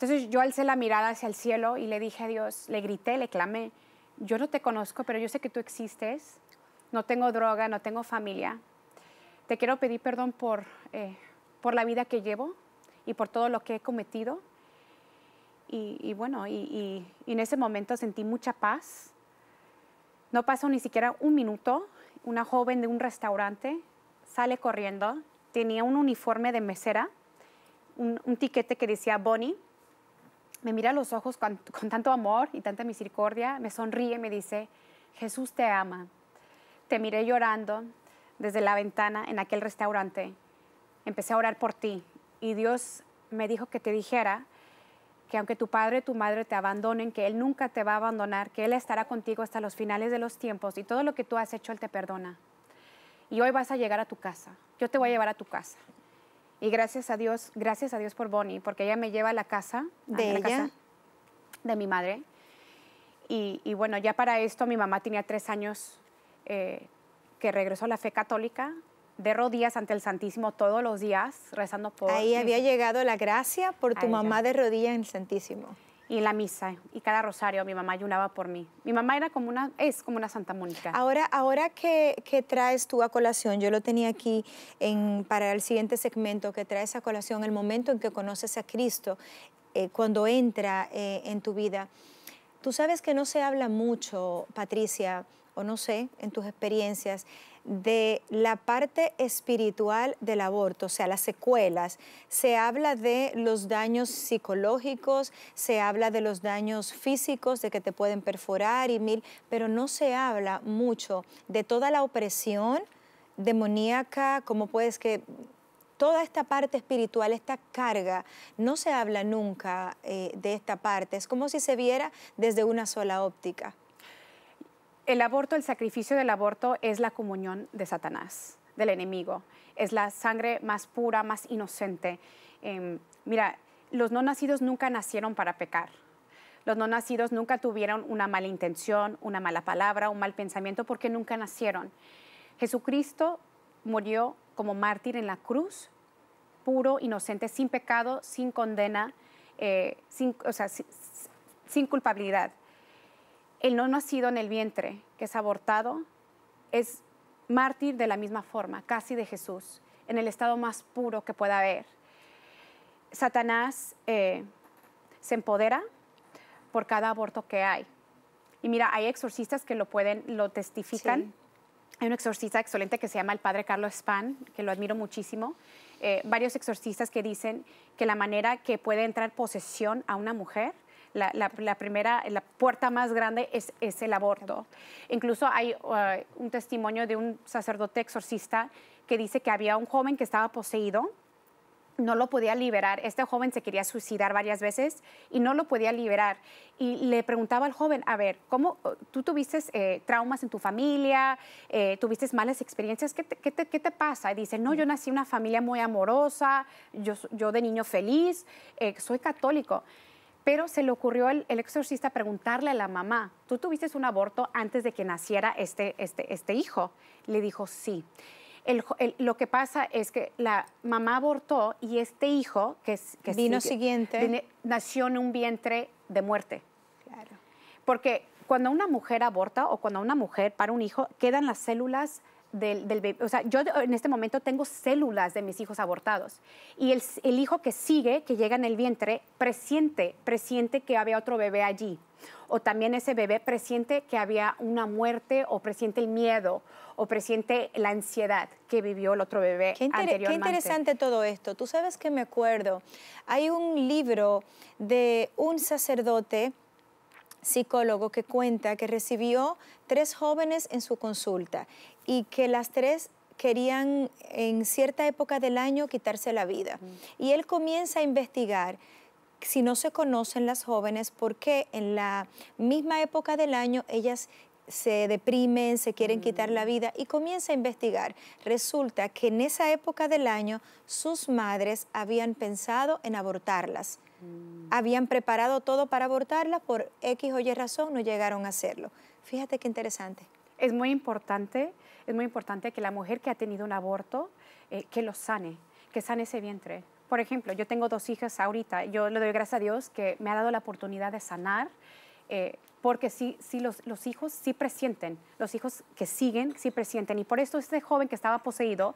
entonces yo alcé la mirada hacia el cielo y le dije a Dios, le grité, le clamé, yo no te conozco, pero yo sé que tú existes, no tengo droga, no tengo familia, te quiero pedir perdón por, eh, por la vida que llevo y por todo lo que he cometido. Y, bueno, y, en ese momento sentí mucha paz. No pasó ni siquiera un minuto, una joven de un restaurante sale corriendo, tenía un uniforme de mesera, un tiquete que decía Bonnie me mira a los ojos con, tanto amor y tanta misericordia, me sonríe y me dice, Jesús te ama. Te miré llorando desde la ventana en aquel restaurante. Empecé a orar por ti y Dios me dijo que te dijera que aunque tu padre y tu madre te abandonen, que Él nunca te va a abandonar, que Él estará contigo hasta los finales de los tiempos y todo lo que tú has hecho, Él te perdona. Y hoy vas a llegar a tu casa. Yo te voy a llevar a tu casa. Y gracias a Dios, gracias a Dios por Bonnie, porque ella me lleva a la casa de ella, de mi madre. Y, bueno, ya para esto mi mamá tenía tres años eh, que regresó a la fe católica, de rodillas ante el Santísimo todos los días, rezando por... Ahí había llegado la gracia por tu mamá de rodillas en el Santísimo y la misa y cada rosario mi mamá ayunaba por mí. Mi mamá era como una es como una Santa Mónica. Ahora ahora que, que, traes tú a colación, yo lo tenía aquí en, para el siguiente segmento que traes a colación el momento en que conoces a Cristo, eh, cuando entra eh, en tu vida. Tú sabes que no se habla mucho, Patricia, o no sé, en tus experiencias, de la parte espiritual del aborto, o sea, las secuelas. Se habla de los daños psicológicos, se habla de los daños físicos, de que te pueden perforar y mil, pero no se habla mucho de toda la opresión demoníaca, como puedes que toda esta parte espiritual, esta carga, no se habla nunca eh, de esta parte. Es como si se viera desde una sola óptica el aborto, el sacrificio del aborto es la comunión de Satanás, del enemigo. Es la sangre más pura, más inocente. Em, mira, los no nacidos nunca nacieron para pecar. Los no nacidos nunca tuvieron una mala intención, una mala palabra, un mal pensamiento, porque nunca nacieron. Jesucristo murió como mártir en la cruz, puro, inocente, sin pecado, sin condena, eh, sin culpabilidad el no nacido en el vientre, que es abortado, es mártir de la misma forma, casi de Jesús, en el estado más puro que pueda haber. Satanás eh, se empodera por cada aborto que hay. Y mira, hay exorcistas que lo pueden, lo testifican. Hay un exorcista excelente que se llama el padre Carlos Span, que lo admiro muchísimo. Eh, varios exorcistas que dicen que la manera que puede entrar posesión a una mujer la, primera, la puerta más grande es, el aborto. Incluso hay uh, un testimonio de un sacerdote exorcista que dice que había un joven que estaba poseído, no lo podía liberar. Este joven se quería suicidar varias veces y no lo podía liberar. Y le preguntaba al joven, a ver, ¿cómo tú tuviste eh, traumas en tu familia? Eh, ¿Tuviste malas experiencias? ¿Qué te, pasa? Y dice, no, yo nací en una familia muy amorosa, yo, de niño feliz, eh, soy católico pero se le ocurrió el, exorcista preguntarle a la mamá, ¿tú tuviste un aborto antes de que naciera este, este, este hijo? Le dijo, sí. lo que pasa es que la mamá abortó y este hijo, que, vino siguiente, nació en un vientre de muerte. Claro. Porque cuando una mujer aborta o cuando una mujer para un hijo, quedan las células yo en este momento tengo células de mis hijos abortados. Y el, hijo que sigue, que llega en el vientre, presiente, presiente que había otro bebé allí. O también ese bebé presiente que había una muerte o presiente el miedo o presiente la ansiedad que vivió el otro bebé anteriormente. Qué interesante todo esto. Tú sabes que me acuerdo, hay un libro de un sacerdote psicólogo que cuenta que recibió tres jóvenes en su consulta y que las tres querían en cierta época del año quitarse la vida. Mm. Y él comienza a investigar si no se conocen las jóvenes, porque en la misma época del año ellas se deprimen, se quieren quitar la mm. vida y comienza a investigar. Resulta que en esa época del año sus madres habían pensado en abortarlas. Mm. Habían preparado todo para abortarlas, por X o Y razón no llegaron a hacerlo. Fíjate qué interesante. Es muy importante, es muy importante que la mujer que ha tenido un aborto, eh, que lo sane, que sane ese vientre, por ejemplo, yo tengo dos hijas ahorita, yo le doy gracias a Dios que me ha dado la oportunidad de sanar eh, porque sí, si los, los, hijos sí presienten, los hijos que siguen sí presienten. Y por esto este joven que estaba poseído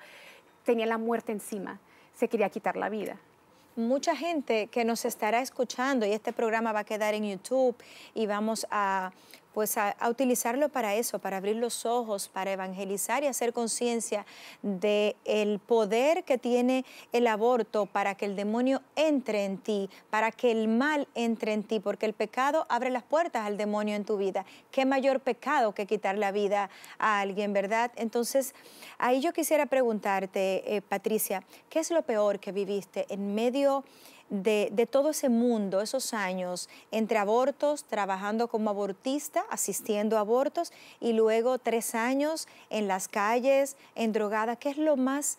tenía la muerte encima, se quería quitar la vida. Mucha gente que nos estará escuchando y este programa va a quedar en YouTube y vamos a pues a, utilizarlo para eso, para abrir los ojos, para evangelizar y hacer conciencia del poder que tiene el aborto para que el demonio entre en ti, para que el mal entre en ti, porque el pecado abre las puertas al demonio en tu vida. Qué mayor pecado que quitar la vida a alguien, ¿verdad? Entonces, ahí yo quisiera preguntarte, eh, Patricia, ¿qué es lo peor que viviste en medio de, todo ese mundo, esos años, entre abortos, trabajando como abortista, asistiendo a abortos, y luego tres años en las calles, en drogada, ¿qué es lo más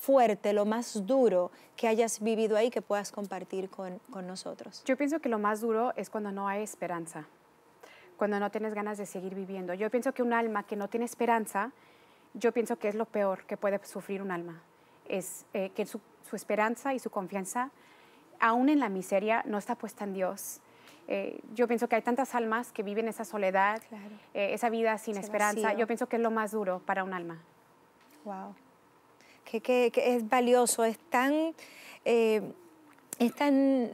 fuerte, lo más duro que hayas vivido ahí que puedas compartir con, nosotros? Yo pienso que lo más duro es cuando no hay esperanza, cuando no tienes ganas de seguir viviendo. Yo pienso que un alma que no tiene esperanza, yo pienso que es lo peor que puede sufrir un alma, es eh, que su su esperanza y su confianza, aún en la miseria, no está puesta en Dios. Eh, yo pienso que hay tantas almas que viven esa soledad, eh, esa vida sin esperanza. Yo pienso que es lo más duro para un alma. Wow. Que, es valioso, es tan, eh, es tan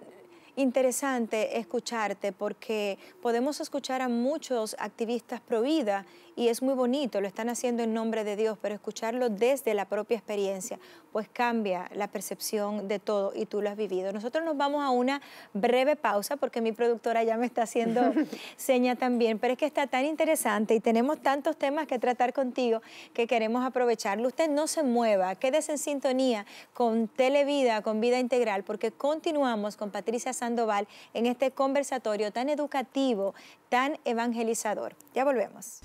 interesante escucharte porque podemos escuchar a muchos activistas pro vida y es muy bonito, lo están haciendo en nombre de Dios, pero escucharlo desde la propia experiencia, pues cambia la percepción de todo y tú lo has vivido. Nosotros nos vamos a una breve pausa porque mi productora ya me está haciendo seña también, pero es que está tan interesante y tenemos tantos temas que tratar contigo que queremos aprovecharlo. Usted no se mueva, quédese en sintonía con Televida, con Vida Integral, porque continuamos con Patricia Sandoval en este conversatorio tan educativo, tan evangelizador. Ya volvemos.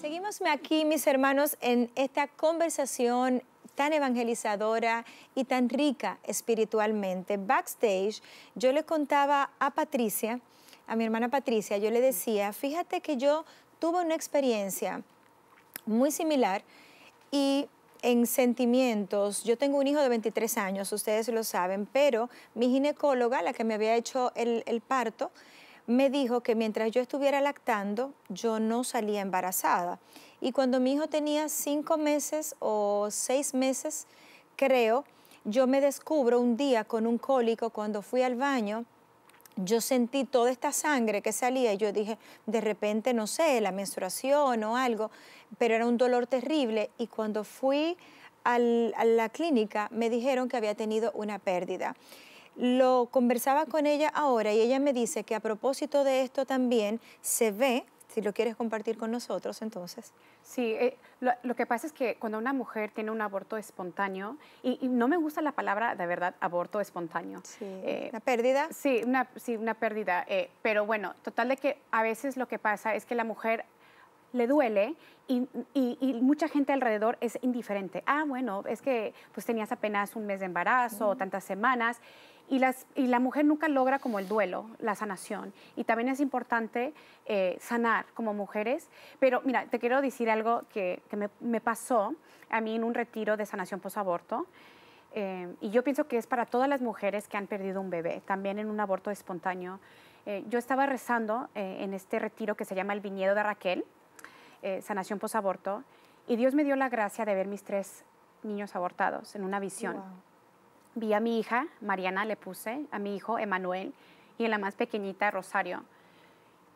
Seguimos aquí, mis hermanos, en esta conversación tan evangelizadora y tan rica espiritualmente. Backstage, yo le contaba a Patricia, a mi hermana Patricia, yo le decía, fíjate que yo tuve una experiencia muy similar y en sentimientos, yo tengo un hijo de 23 años, ustedes lo saben, pero mi ginecóloga, la que me había hecho el, el parto, me dijo que mientras yo estuviera lactando, yo no salía embarazada. Y cuando mi hijo tenía cinco meses o seis meses, creo, yo me descubro un día con un cólico cuando fui al baño. Yo sentí toda esta sangre que salía y yo dije, de repente, no sé, la menstruación o algo, pero era un dolor terrible y cuando fui a la clínica me dijeron que había tenido una pérdida. Lo conversaba con ella ahora y ella me dice que a propósito de esto también se ve, si lo quieres compartir con nosotros entonces. Sí, eh, lo, que pasa es que cuando una mujer tiene un aborto espontáneo, y, no me gusta la palabra de verdad, aborto espontáneo. Sí, eh, ¿Una pérdida? Sí, una, sí, una pérdida. Eh, pero bueno, total de que a veces lo que pasa es que la mujer le duele y, mucha gente alrededor es indiferente. Ah, bueno, es que pues tenías apenas un mes de embarazo, tantas semanas. Y, la mujer nunca logra como el duelo, la sanación. Y también es importante eh, sanar como mujeres. Pero mira, te quiero decir algo que, me, pasó a mí en un retiro de sanación posaborto. aborto eh, y yo pienso que es para todas las mujeres que han perdido un bebé, también en un aborto espontáneo. Eh, yo estaba rezando en este retiro que se llama el viñedo de Raquel, sanación post-aborto. y Dios me dio la gracia de ver mis tres niños abortados en una visión vi a mi hija, Mariana le puse, a mi hijo, Emanuel, y a la más pequeñita, Rosario.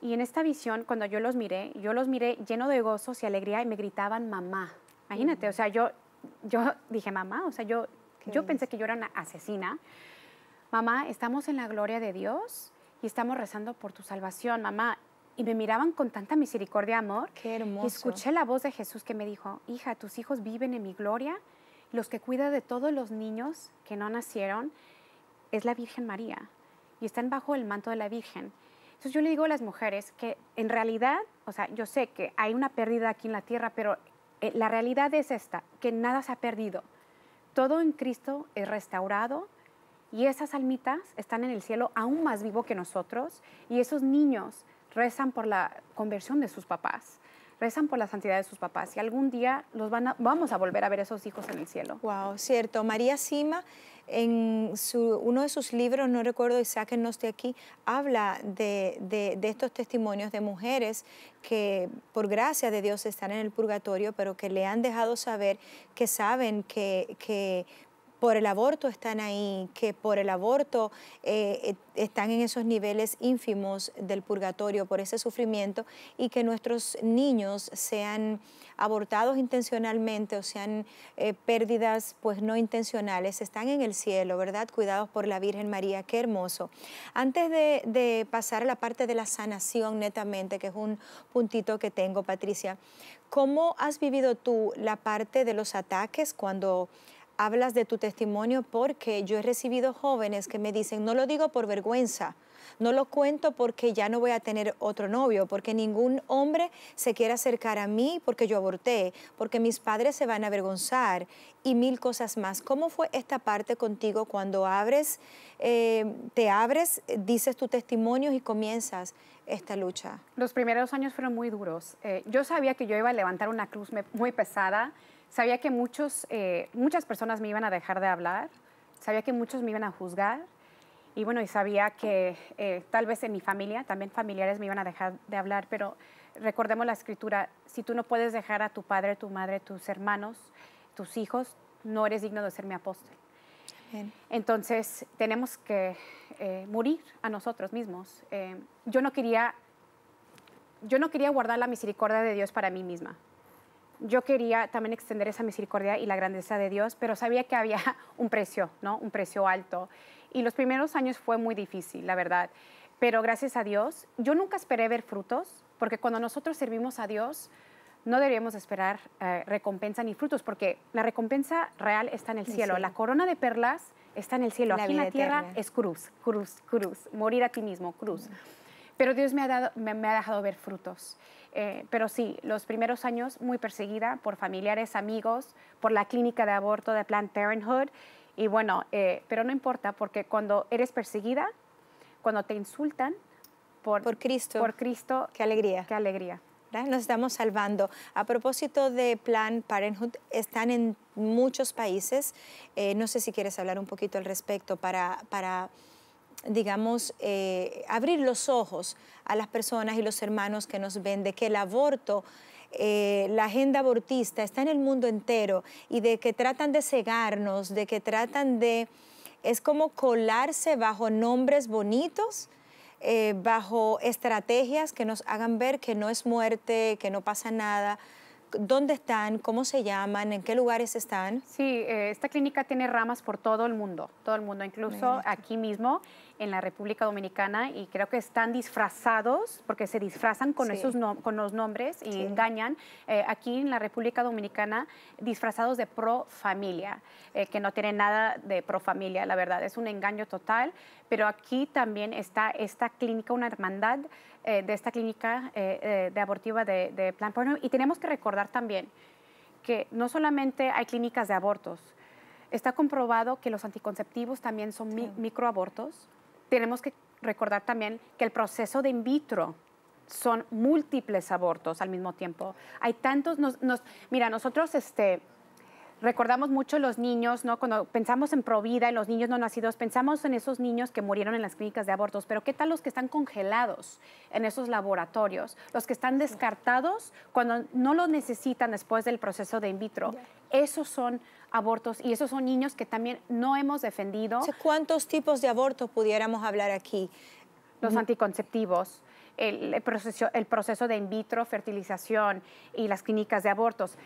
Y en esta visión, cuando yo los miré, yo los miré lleno de gozos y alegría y me gritaban mamá. Imagínate, o sea, yo, yo dije mamá, o sea, yo, yo pensé que yo era una asesina. Mamá, estamos en la gloria de Dios y estamos rezando por tu salvación, mamá. Y me miraban con tanta misericordia, amor. Qué hermoso. escuché la voz de Jesús que me dijo, hija, tus hijos viven en mi gloria los que cuida de todos los niños que no nacieron es la Virgen María y están bajo el manto de la Virgen. Entonces yo le digo a las mujeres que en realidad, o sea, yo sé que hay una pérdida aquí en la tierra, pero eh, la realidad es esta, que nada se ha perdido. Todo en Cristo es restaurado y esas almitas están en el cielo aún más vivo que nosotros y esos niños rezan por la conversión de sus papás rezan por la santidad de sus papás y algún día los van vamos a volver a ver esos hijos en el cielo. Wow, cierto. María Sima en uno de sus libros, no recuerdo y no de aquí, habla de, estos testimonios de mujeres que por gracia de Dios están en el purgatorio, pero que le han dejado saber que saben que por el aborto están ahí, que por el aborto eh, eh, están en esos niveles ínfimos del purgatorio por ese sufrimiento y que nuestros niños sean abortados intencionalmente o sean eh, pérdidas pues no intencionales, están en el cielo, ¿verdad? Cuidados por la Virgen María, qué hermoso. Antes de, de pasar a la parte de la sanación netamente, que es un puntito que tengo, Patricia, ¿cómo has vivido tú la parte de los ataques cuando hablas de tu testimonio porque yo he recibido jóvenes que me dicen, no lo digo por vergüenza, no lo cuento porque ya no voy a tener otro novio, porque ningún hombre se quiere acercar a mí porque yo aborté, porque mis padres se van a avergonzar y mil cosas más. ¿Cómo fue esta parte contigo cuando abres, eh, te abres, dices tu testimonio y comienzas esta lucha? Los primeros años fueron muy duros. Eh, yo sabía que yo iba a levantar una cruz muy pesada Sabía que muchos, eh, muchas personas me iban a dejar de hablar, sabía que muchos me iban a juzgar y bueno, y sabía que eh, tal vez en mi familia, también familiares me iban a dejar de hablar, pero recordemos la escritura, si tú no puedes dejar a tu padre, tu madre, tus hermanos, tus hijos, no eres digno de ser mi apóstol. Entonces tenemos que eh, morir a nosotros mismos. yo, no quería, yo no quería guardar la misericordia de Dios para mí misma yo quería también extender esa misericordia y la grandeza de Dios, pero sabía que había un precio, ¿no? Un precio alto. Y los primeros años fue muy difícil, la verdad. Pero gracias a Dios, yo nunca esperé ver frutos, porque cuando nosotros servimos a Dios, no deberíamos esperar eh, recompensa ni frutos, porque la recompensa real está en el, cielo. La corona de perlas está en el cielo. Aquí en la tierra es cruz, cruz, cruz. Morir a ti mismo, cruz. Pero Dios me ha, dado, me ha dejado ver frutos. Eh, pero sí, los primeros años muy perseguida por familiares, amigos, por la clínica de aborto de Planned Parenthood. Y bueno, eh, pero no importa, porque cuando eres perseguida, cuando te insultan por, por Cristo. Por Cristo. Qué alegría. Qué alegría. Nos estamos salvando. A propósito de Plan Parenthood, están en muchos países. Eh, no sé si quieres hablar un poquito al respecto para, para digamos, eh, abrir los ojos a las personas y los hermanos que nos ven de que el aborto eh, la agenda abortista está en el mundo entero y de que tratan de cegarnos, de que tratan de, es como colarse bajo nombres bonitos. Eh, bajo estrategias que nos hagan ver que no es muerte, que no pasa nada, ¿Dónde están? ¿Cómo se llaman? ¿En qué lugares están? Sí, eh, esta clínica tiene ramas por todo el mundo, todo el mundo, incluso aquí mismo en la República Dominicana y creo que están disfrazados porque se disfrazan con, esos con los nombres y engañan eh, aquí en la República Dominicana disfrazados de pro familia, eh, que no tienen nada de pro familia, la verdad, es un engaño total, pero aquí también está esta clínica, una hermandad eh, de esta clínica de abortiva de, Plan Porno y tenemos que recordar también que no solamente hay clínicas de abortos, está comprobado que los anticonceptivos también son microabortos tenemos que recordar también que el proceso de in vitro son múltiples abortos al mismo tiempo. Hay tantos, nos, mira, nosotros este, recordamos mucho los niños, Cuando pensamos en provida, en los niños no nacidos, pensamos en esos niños que murieron en las clínicas de abortos, pero ¿qué tal los que están congelados en esos laboratorios? Los que están descartados cuando no lo necesitan después del proceso de in vitro. Esos son abortos y esos son niños que también no hemos defendido. ¿Cuántos tipos de abortos pudiéramos hablar aquí? Los mm. anticonceptivos. El, proceso, el proceso de in vitro fertilización y las clínicas de abortos,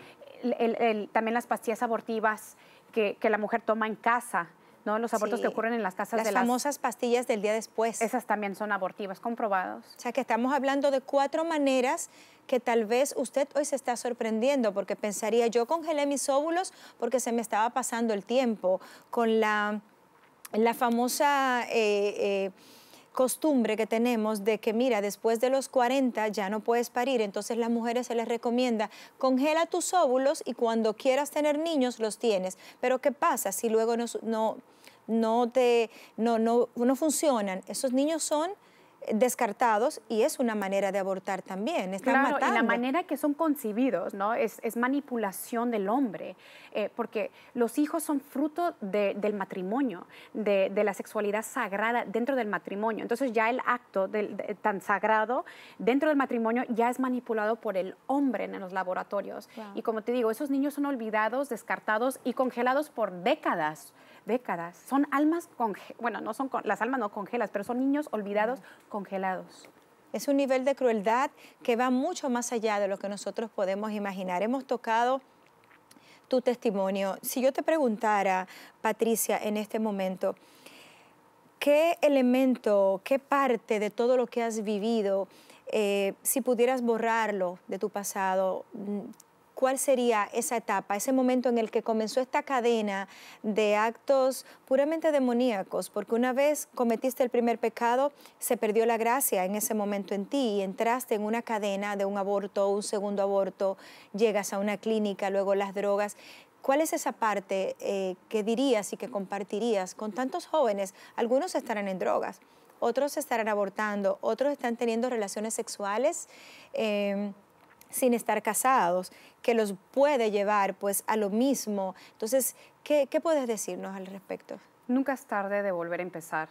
también las pastillas abortivas que la mujer toma en casa, ¿no? Los abortos que ocurren en las casas las de las... famosas pastillas del día después. Esas también son abortivas, comprobados. O sea, que estamos hablando de cuatro maneras que tal vez usted hoy se está sorprendiendo porque pensaría, yo congelé mis óvulos porque se me estaba pasando el tiempo, con la, la famosa... Eh, eh, costumbre que tenemos de que, mira, después de los 40 ya no puedes parir, entonces las mujeres se les recomienda, congela tus óvulos y cuando quieras tener niños los tienes. Pero ¿qué pasa si luego no, no no, te, no, funcionan. Esos niños son descartados y es una manera de abortar también. Están matando. la manera que son concebidos ¿no? Es, manipulación del hombre, eh, porque los hijos son fruto del matrimonio, de, la sexualidad sagrada dentro del matrimonio. Entonces ya el acto tan sagrado dentro del matrimonio ya es manipulado por el hombre en los laboratorios. Y como te digo, esos niños son olvidados, descartados y congelados por décadas décadas. Son almas, bueno, no son las almas no congelas, pero son niños olvidados, congelados. Es un nivel de crueldad que va mucho más allá de lo que nosotros podemos imaginar. Hemos tocado tu testimonio. Si yo te preguntara, Patricia, en este momento, ¿qué elemento, qué parte de todo lo que has vivido, eh, si pudieras borrarlo de tu pasado, mm, cuál sería esa etapa, ese momento en el que comenzó esta cadena de actos puramente demoníacos, porque una vez cometiste el primer pecado, se perdió la gracia en ese momento en ti y entraste en una cadena de un aborto, un segundo aborto, llegas a una clínica, luego las drogas. ¿Cuál es esa parte eh, que dirías y que compartirías con tantos jóvenes? Algunos estarán en drogas, otros estarán abortando, otros están teniendo relaciones sexuales. Em, sin estar casados, que los puede llevar pues a lo mismo. Entonces, ¿qué, puedes decirnos al respecto? Nunca es tarde de volver a empezar.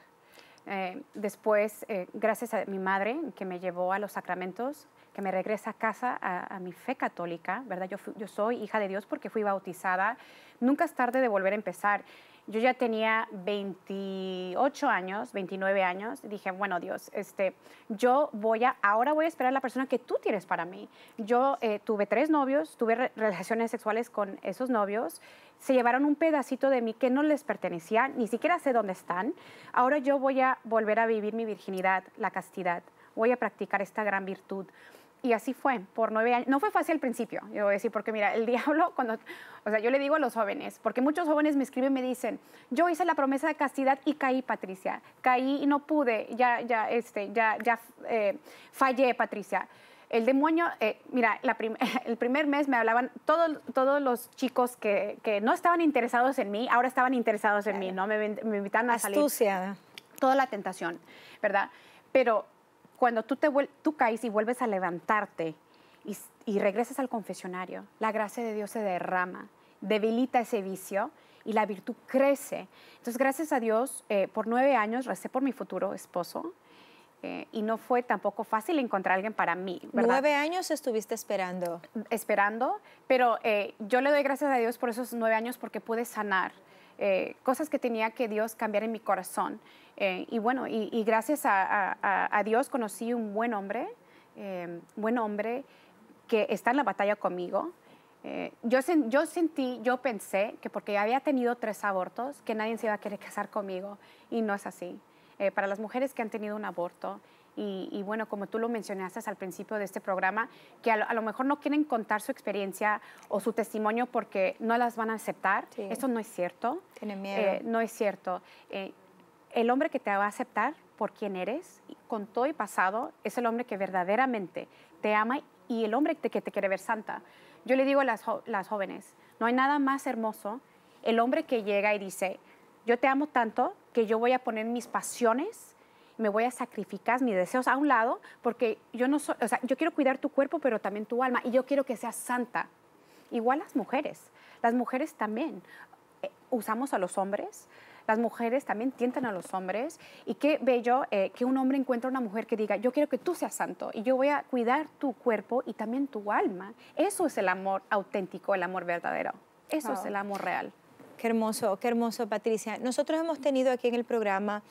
Eh, después, eh, gracias a mi madre que me llevó a los sacramentos, que me regresa a casa a, mi fe católica, ¿verdad? Yo, yo soy hija de Dios porque fui bautizada. Nunca es tarde de volver a empezar. Yo ya tenía 28 años, 29 años, dije, bueno, Dios, este, yo voy a, ahora voy a esperar a la persona que tú tienes para mí. Yo eh, tuve tres novios, tuve relaciones sexuales con esos novios, se llevaron un pedacito de mí que no les pertenecía, ni siquiera sé dónde están. Ahora yo voy a volver a vivir mi virginidad, la castidad, voy a practicar esta gran virtud y así fue, por nueve años. No fue fácil al principio, yo voy a decir, porque mira, el diablo, cuando, o sea, yo le digo a los jóvenes, porque muchos jóvenes me escriben y me dicen, yo hice la promesa de castidad y caí, Patricia, caí y no pude, ya, ya, este, ya, ya eh, fallé, Patricia. El demonio, eh, mira, la el primer mes me hablaban todos, todos los chicos que, que, no estaban interesados en mí, ahora estaban interesados en mí, ¿no? Me, me invitan a Astucia. Toda la tentación, ¿verdad? Pero cuando tú, te, tú caes y vuelves a levantarte y, y regresas al confesionario, la gracia de Dios se derrama, debilita ese vicio y la virtud crece. Entonces, gracias a Dios, eh, por nueve años recé por mi futuro esposo eh, y no fue tampoco fácil encontrar a alguien para mí. ¿verdad? Nueve años estuviste esperando. Esperando, pero eh, yo le doy gracias a Dios por esos nueve años porque pude sanar. Eh, cosas que tenía que Dios cambiar en mi corazón. Eh, y bueno, y, gracias a, Dios conocí un buen hombre, eh, buen hombre que está en la batalla conmigo. Eh, yo, yo sentí, yo pensé que porque había tenido tres abortos, que nadie se iba a querer casar conmigo. Y no es así. para las mujeres que han tenido un aborto, y, bueno, como tú lo mencionaste al principio de este programa, que a lo, mejor no quieren contar su experiencia o su testimonio porque no las van a aceptar. Eso no es cierto. Tienen eh, miedo. no es cierto. Eh, el hombre que te va a aceptar por quien eres, con todo y pasado, es el hombre que verdaderamente te ama y el hombre que te quiere ver santa. Yo le digo a las, las jóvenes, no hay nada más hermoso el hombre que llega y dice, yo te amo tanto que yo voy a poner mis pasiones me voy a sacrificar mis deseos a un lado porque yo no yo quiero cuidar tu cuerpo, pero también tu alma y yo quiero que seas santa. Igual las mujeres, las mujeres también eh, usamos a los hombres. Las mujeres también tientan a los hombres y qué bello eh, que un hombre encuentre a una mujer que diga, yo quiero que tú seas santo y yo voy a cuidar tu cuerpo y también tu alma. Eso es el amor auténtico, el amor verdadero. Eso es el amor real. Qué hermoso, qué hermoso, Patricia. Nosotros hemos tenido aquí en el programa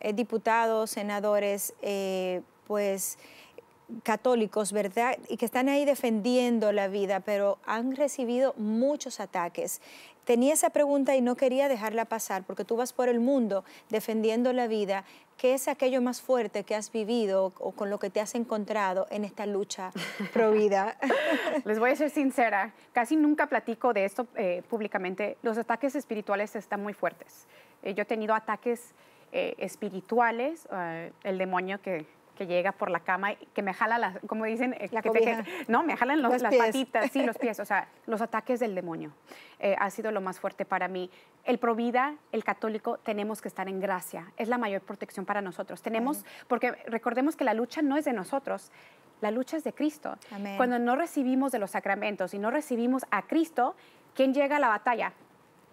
eh, diputados, senadores, eh, pues católicos, ¿verdad? Y que están ahí defendiendo la vida, pero han recibido muchos ataques. Tenía esa pregunta y no quería dejarla pasar, porque tú vas por el mundo defendiendo la vida. ¿Qué es aquello más fuerte que has vivido o con lo que te has encontrado en esta lucha pro vida? Les voy a ser sincera, casi nunca platico de esto eh, públicamente. Los ataques espirituales están muy fuertes. yo he tenido ataques eh, espirituales, eh, el demonio que, llega por la cama, y que me jala, las, como dicen, eh, no, me jalan las patitas, sí, los pies, o sea, los ataques del demonio ha sido lo más fuerte para mí. El provida, el católico, tenemos que estar en gracia, es la mayor protección para nosotros. Tenemos, porque recordemos que la lucha no es de nosotros, la lucha es de Cristo. Cuando no recibimos de los sacramentos y no recibimos a Cristo, ¿quién llega a la batalla?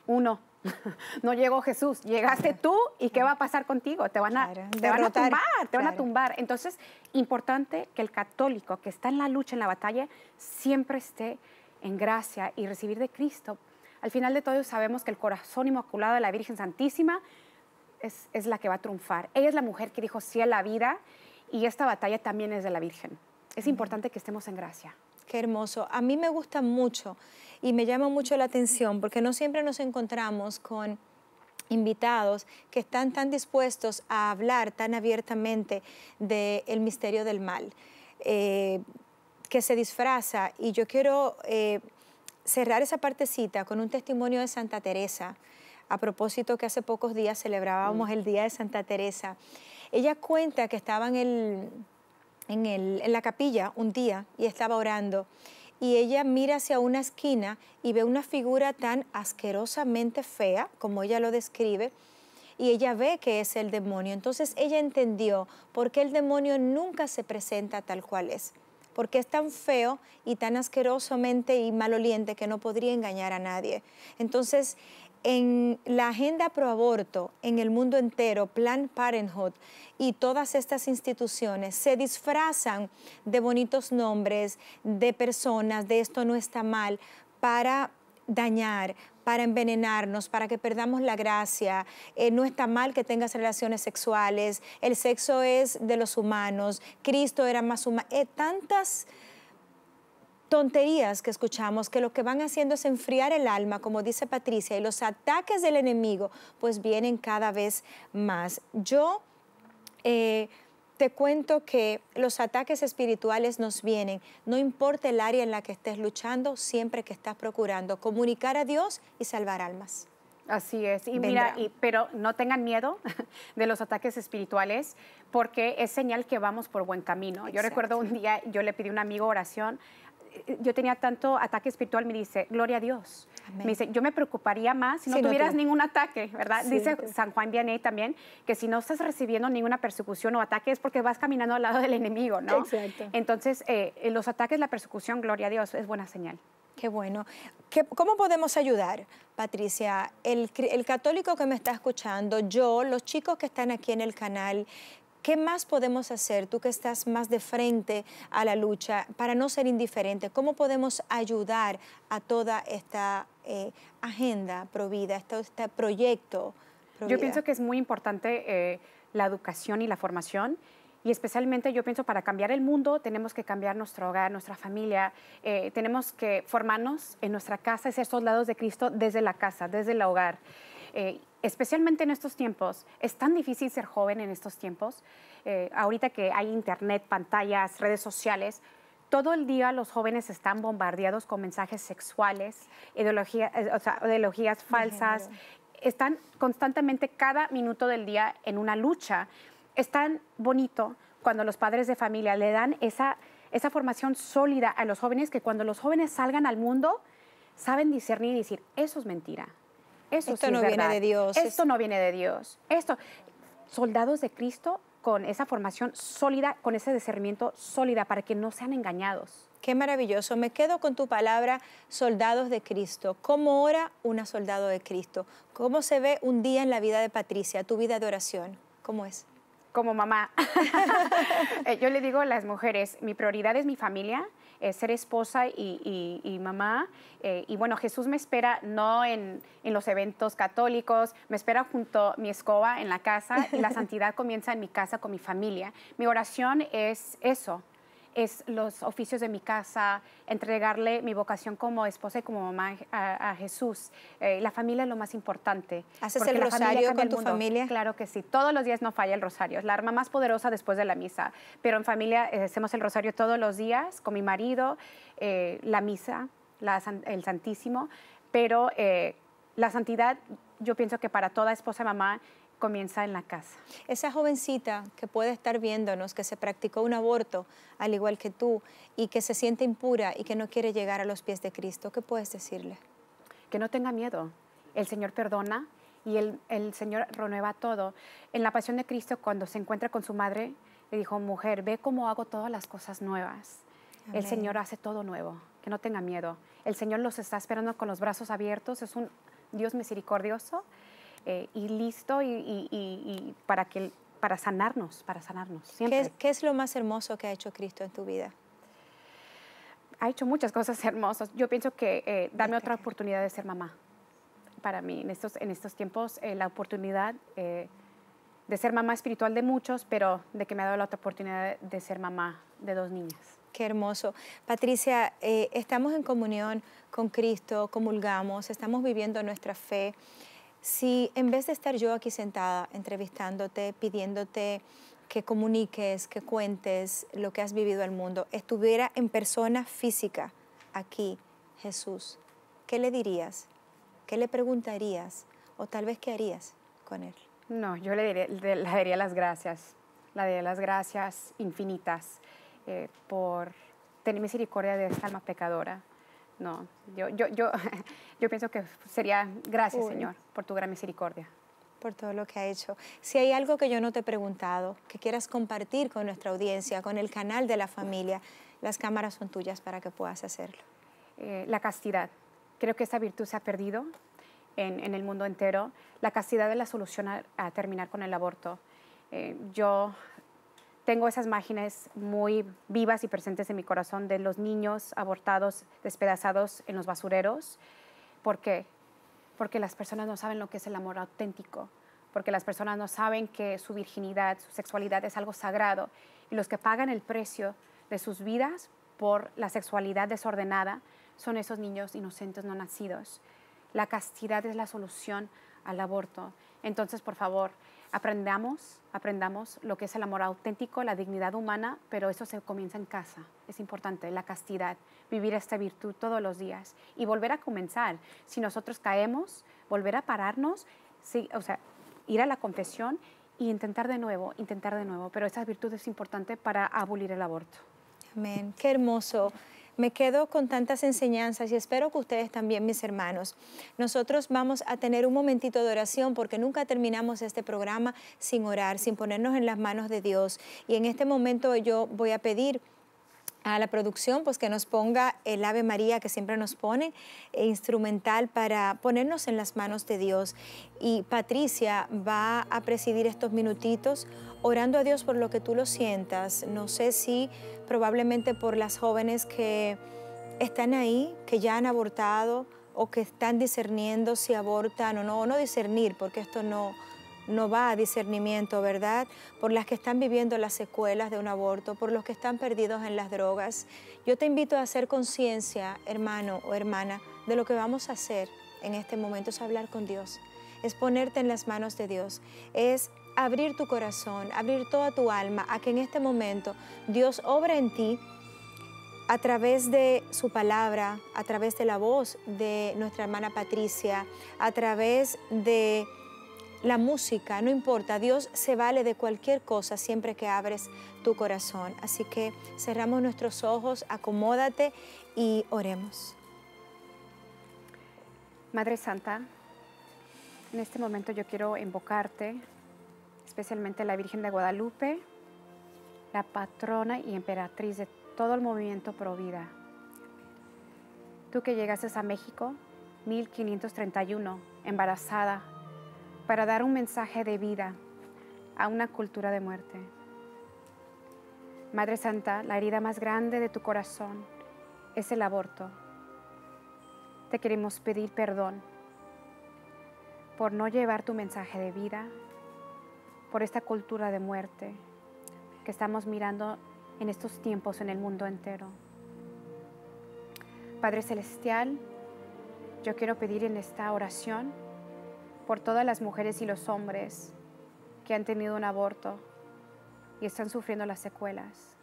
Uno, no llegó Jesús, llegaste tú y qué va a pasar contigo, te van a, van a tumbar, te van a tumbar. Entonces, importante que el católico que está en la lucha, en la batalla, siempre esté en gracia y recibir de Cristo. Al final de todo sabemos que el corazón inmaculado de la Virgen Santísima es, es la que va a triunfar. Ella es la mujer que dijo sí a la vida y esta batalla también es de la Virgen. Es importante que estemos en gracia qué hermoso. A mí me gusta mucho y me llama mucho la atención porque no siempre nos encontramos con invitados que están tan dispuestos a hablar tan abiertamente del misterio del mal, eh, que se disfraza. Y yo quiero eh, cerrar esa partecita con un testimonio de Santa Teresa, a propósito que hace pocos días celebrábamos mm. el Día de Santa Teresa. Ella cuenta que estaba en el en, la capilla un día y estaba orando y ella mira hacia una esquina y ve una figura tan asquerosamente fea, como ella lo describe, y ella ve que es el demonio. Entonces ella entendió por qué el demonio nunca se presenta tal cual es, porque es tan feo y tan asquerosamente y maloliente que no podría engañar a nadie. Entonces en la agenda pro aborto en el mundo entero, Plan Parenthood y todas estas instituciones se disfrazan de bonitos nombres, de personas, de esto no está mal, para dañar, para envenenarnos, para que perdamos la gracia. Eh, no está mal que tengas relaciones sexuales, el sexo es de los humanos, Cristo era más humano. Eh, tantas tonterías que escuchamos que lo que van haciendo es enfriar el alma, como dice Patricia, y los ataques del enemigo pues vienen cada vez más. Yo eh, te cuento que los ataques espirituales nos vienen, no importa el área en la que estés luchando, siempre que estás procurando comunicar a Dios y salvar almas. Así es, y mira, pero no tengan miedo de los ataques espirituales porque es señal que vamos por buen camino. Yo recuerdo un día, yo le pedí a un amigo oración yo tenía tanto ataque espiritual, me dice, gloria a Dios. Me dice, yo me preocuparía más si no tuvieras ningún ataque, ¿verdad? Dice San Juan Vianney también que si no estás recibiendo ninguna persecución o ataque es porque vas caminando al lado del enemigo, ¿no? Exacto. Entonces, eh, los ataques, la persecución, gloria a Dios, es buena señal. Qué bueno. ¿Qué, ¿Cómo podemos ayudar, Patricia? el, católico que me está escuchando, yo, los chicos que están aquí en el canal, ¿Qué más podemos hacer, tú que estás más de frente a la lucha, para no ser indiferente? ¿Cómo podemos ayudar a toda esta eh, agenda provida, este, este proyecto? Yo pienso que es muy importante eh, la educación y la formación. Y especialmente yo pienso para cambiar el mundo tenemos que cambiar nuestro hogar, nuestra familia, eh, tenemos que formarnos en nuestra casa y ser lados de Cristo desde la casa, desde el hogar. Eh, especialmente en estos tiempos, es tan difícil ser joven en estos tiempos. Eh, ahorita que hay internet, pantallas, redes sociales, todo el día los jóvenes están bombardeados con mensajes sexuales, eh, ideologías falsas, están constantemente cada minuto del día en una lucha. Es tan bonito cuando los padres de familia le dan esa, esa formación sólida a los jóvenes que cuando los jóvenes salgan al mundo, saben discernir y decir, eso es mentira, esto no viene de Dios. Esto no viene de Dios. Esto, soldados de Cristo con esa formación sólida, con ese discernimiento sólida para que no sean engañados. Qué maravilloso. Me quedo con tu palabra, soldados de Cristo. ¿Cómo ora una soldado de Cristo? ¿Cómo se ve un día en la vida de Patricia, tu vida de oración? ¿Cómo es? Como mamá. Eh, yo le digo a las mujeres, mi prioridad es mi familia, eh, ser esposa y, mamá. Eh, y bueno, Jesús me espera no en, los eventos católicos, me espera junto a mi escoba en la casa y la santidad comienza en mi casa con mi familia. Mi oración es eso, es los oficios de mi casa, entregarle mi vocación como esposa y como mamá a, Jesús. Eh, la familia es lo más importante. ¿Haces el rosario con tu familia? Claro que sí, todos los días no falla el rosario, es la arma más poderosa después de la misa, pero en familia eh, hacemos el rosario todos los días con mi marido, eh, la misa, el Santísimo, pero la santidad yo pienso que para toda esposa y mamá comienza en la casa. Esa jovencita que puede estar viéndonos, que se practicó un aborto al igual que tú y que se siente impura y que no quiere llegar a los pies de Cristo, ¿qué puedes decirle? Que no tenga miedo. El Señor perdona y el, Señor renueva todo. En la pasión de Cristo, cuando se encuentra con su madre, le dijo, mujer, ve cómo hago todas las cosas nuevas. El Señor hace todo nuevo, que no tenga miedo. El Señor los está esperando con los brazos abiertos. Es un Dios misericordioso eh, y listo y, para, que, para sanarnos, para sanarnos. Siempre. ¿Qué, es, lo más hermoso que ha hecho Cristo en tu vida? Ha hecho muchas cosas hermosas. Yo pienso que eh, darme otra oportunidad de ser mamá. Para mí, en estos, en estos tiempos, eh, la oportunidad eh, de ser mamá espiritual de muchos, pero de que me ha dado la otra oportunidad de, ser mamá de dos niñas. Qué hermoso. Patricia, estamos en comunión con Cristo, comulgamos, estamos viviendo nuestra fe si en vez de estar yo aquí sentada entrevistándote, pidiéndote que comuniques, que cuentes lo que has vivido al mundo, estuviera en persona física aquí, Jesús, ¿qué le dirías? ¿Qué le preguntarías? O tal vez, ¿qué harías con él? No, yo le diría, daría las gracias, le daría las gracias infinitas eh, por tener misericordia de esta alma pecadora, no, yo, yo, yo, yo pienso que sería gracias, Señor, por tu gran misericordia. Por todo lo que ha hecho. Si hay algo que yo no te he preguntado, que quieras compartir con nuestra audiencia, con el canal de la familia, las cámaras son tuyas para que puedas hacerlo. Eh, la castidad. Creo que esa virtud se ha perdido en, en el mundo entero. La castidad es la solución a, terminar con el aborto. Eh, yo tengo esas imágenes muy vivas y presentes en mi corazón de los niños abortados, despedazados en los basureros. ¿Por qué? Porque las personas no saben lo que es el amor auténtico, porque las personas no saben que su virginidad, su sexualidad es algo sagrado y los que pagan el precio de sus vidas por la sexualidad desordenada son esos niños inocentes no nacidos. La castidad es la solución al aborto. Entonces, por favor, aprendamos, aprendamos lo que es el amor auténtico, la dignidad humana, pero eso se comienza en casa. Es importante, la castidad, vivir esta virtud todos los días y volver a comenzar. Si nosotros caemos, volver a pararnos, o sea, ir a la confesión y intentar de nuevo, intentar de nuevo. Pero esta virtud es importante para abolir el aborto. Amén, qué hermoso. Me quedo con tantas enseñanzas y espero que ustedes también, mis hermanos. Nosotros vamos a tener un momentito de oración porque nunca terminamos este programa sin orar, sin ponernos en las manos de Dios. Y en este momento yo voy a pedir a la producción, pues que nos ponga el Ave María que siempre nos pone, e instrumental para ponernos en las manos de Dios. Y Patricia va a presidir estos minutitos orando a Dios por lo que tú lo sientas. No sé si probablemente por las jóvenes que están ahí, que ya han abortado o que están discerniendo si abortan o no, o no discernir, porque esto no no va a discernimiento, ¿verdad? Por las que están viviendo las secuelas de un aborto, por los que están perdidos en las drogas. Yo te invito a hacer conciencia, hermano o hermana, de lo que vamos a hacer en este momento, es hablar con Dios, es ponerte en las manos de Dios, es abrir tu corazón, abrir toda tu alma a que en este momento Dios obra en ti a través de su palabra, a través de la voz de nuestra hermana Patricia, a través de la música, no importa, Dios se vale de cualquier cosa siempre que abres tu corazón. Así que cerramos nuestros ojos, acomódate y oremos. Madre Santa, en este momento yo quiero invocarte, especialmente la Virgen de Guadalupe, la patrona y emperatriz de todo el movimiento pro vida. Tú que llegaste a México, 1531, embarazada, para dar un mensaje de vida a una cultura de muerte. Madre Santa, la herida más grande de tu corazón es el aborto. Te queremos pedir perdón por no llevar tu mensaje de vida, por esta cultura de muerte que estamos mirando en estos tiempos en el mundo entero. Padre Celestial, yo quiero pedir en esta oración por todas las mujeres y los hombres que han tenido un aborto y están sufriendo las secuelas.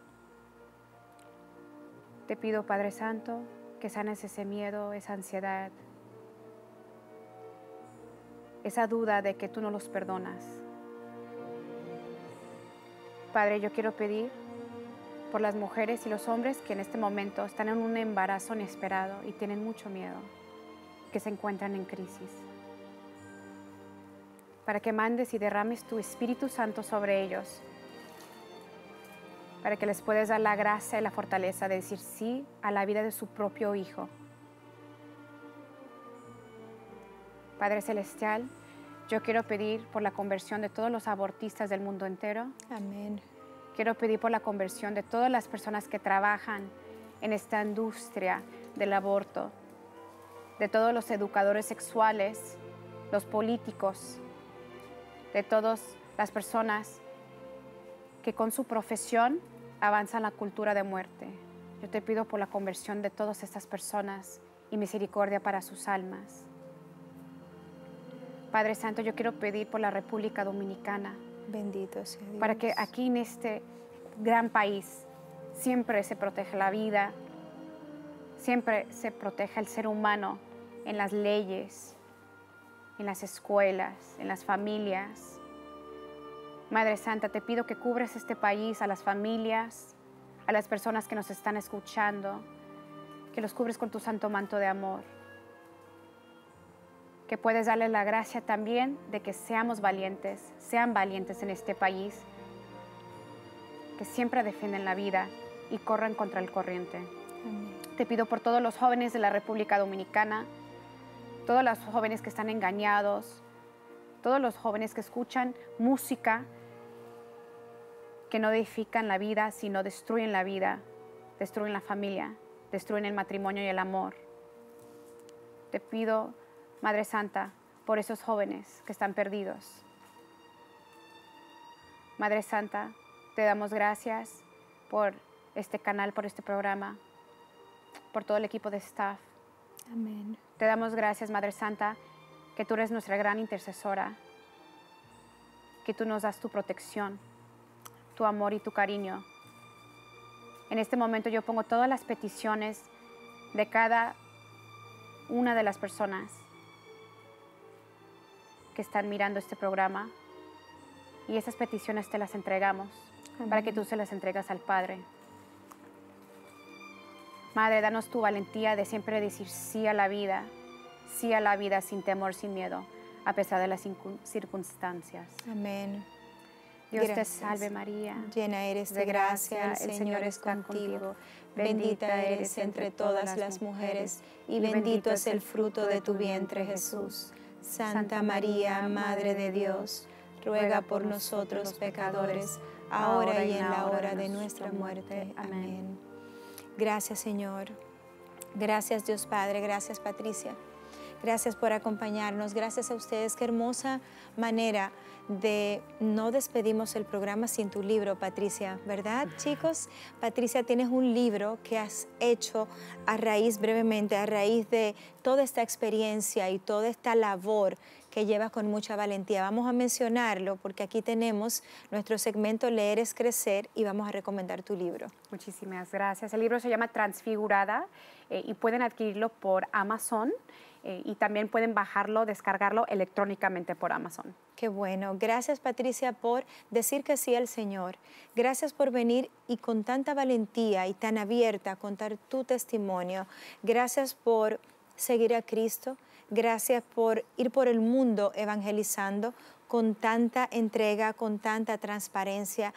Te pido, Padre Santo, que sanes ese miedo, esa ansiedad, esa duda de que tú no los perdonas. Padre, yo quiero pedir por las mujeres y los hombres que en este momento están en un embarazo inesperado y tienen mucho miedo, que se encuentran en crisis para que mandes y derrames tu Espíritu Santo sobre ellos, para que les puedas dar la gracia y la fortaleza de decir sí a la vida de su propio Hijo. Padre Celestial, yo quiero pedir por la conversión de todos los abortistas del mundo entero. Amén. Quiero pedir por la conversión de todas las personas que trabajan en esta industria del aborto, de todos los educadores sexuales, los políticos, de todas las personas que con su profesión avanzan la cultura de muerte. Yo te pido por la conversión de todas estas personas y misericordia para sus almas. Padre Santo, yo quiero pedir por la República Dominicana. Bendito sea Dios. Para que aquí en este gran país siempre se proteja la vida, siempre se proteja el ser humano en las leyes, en las escuelas, en las familias. Madre Santa, te pido que cubres este país, a las familias, a las personas que nos están escuchando, que los cubres con tu santo manto de amor. Que puedes darle la gracia también de que seamos valientes, sean valientes en este país, que siempre defienden la vida y corran contra el corriente. Te pido por todos los jóvenes de la República Dominicana, todos los jóvenes que están engañados, todos los jóvenes que escuchan música que no edifican la vida, sino destruyen la vida, destruyen la familia, destruyen el matrimonio y el amor. Te pido, Madre Santa, por esos jóvenes que están perdidos. Madre Santa, te damos gracias por este canal, por este programa, por todo el equipo de staff, te damos gracias, Madre Santa, que tú eres nuestra gran intercesora, que tú nos das tu protección, tu amor y tu cariño. En este momento yo pongo todas las peticiones de cada una de las personas que están mirando este programa y esas peticiones te las entregamos para que tú se las entregas al Padre. Madre, danos tu valentía de siempre decir sí a la vida, sí a la vida sin temor, sin miedo, a pesar de las circunstancias. Amén. Dios te salve María. Llena eres de gracia, el Señor es contigo. Bendita eres entre todas las mujeres y bendito es el fruto de tu vientre Jesús. Santa María, Madre de Dios, ruega por nosotros pecadores, ahora y en la hora de nuestra muerte. Amén. Gracias Señor. Gracias Dios Padre. Gracias Patricia. Gracias por acompañarnos. Gracias a ustedes. Qué hermosa manera de no despedimos el programa sin tu libro, Patricia, ¿verdad, chicos? Patricia, tienes un libro que has hecho a raíz brevemente, a raíz de toda esta experiencia y toda esta labor llevas con mucha valentía. Vamos a mencionarlo porque aquí tenemos nuestro segmento Leer es Crecer y vamos a recomendar tu libro. Muchísimas gracias. El libro se llama Transfigurada eh, y pueden adquirirlo por Amazon eh, y también pueden bajarlo, descargarlo electrónicamente por Amazon. Qué bueno. Gracias Patricia por decir que sí al Señor. Gracias por venir y con tanta valentía y tan abierta a contar tu testimonio. Gracias por seguir a Cristo Gracias por ir por el mundo evangelizando con tanta entrega, con tanta transparencia.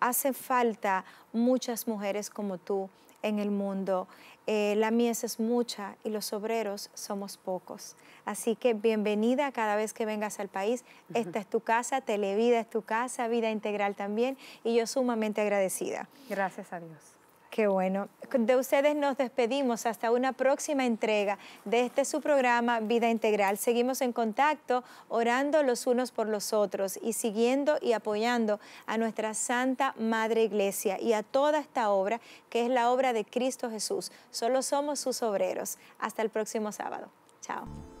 Hace falta muchas mujeres como tú en el mundo. Eh, la mies es mucha y los obreros somos pocos. Así que bienvenida cada vez que vengas al país. Esta es tu casa, Televida es tu casa, Vida Integral también, y yo sumamente agradecida. Gracias a Dios. Qué bueno. De ustedes nos despedimos hasta una próxima entrega de este su programa Vida Integral. Seguimos en contacto, orando los unos por los otros y siguiendo y apoyando a nuestra Santa Madre Iglesia y a toda esta obra que es la obra de Cristo Jesús. Solo somos sus obreros. Hasta el próximo sábado. Chao.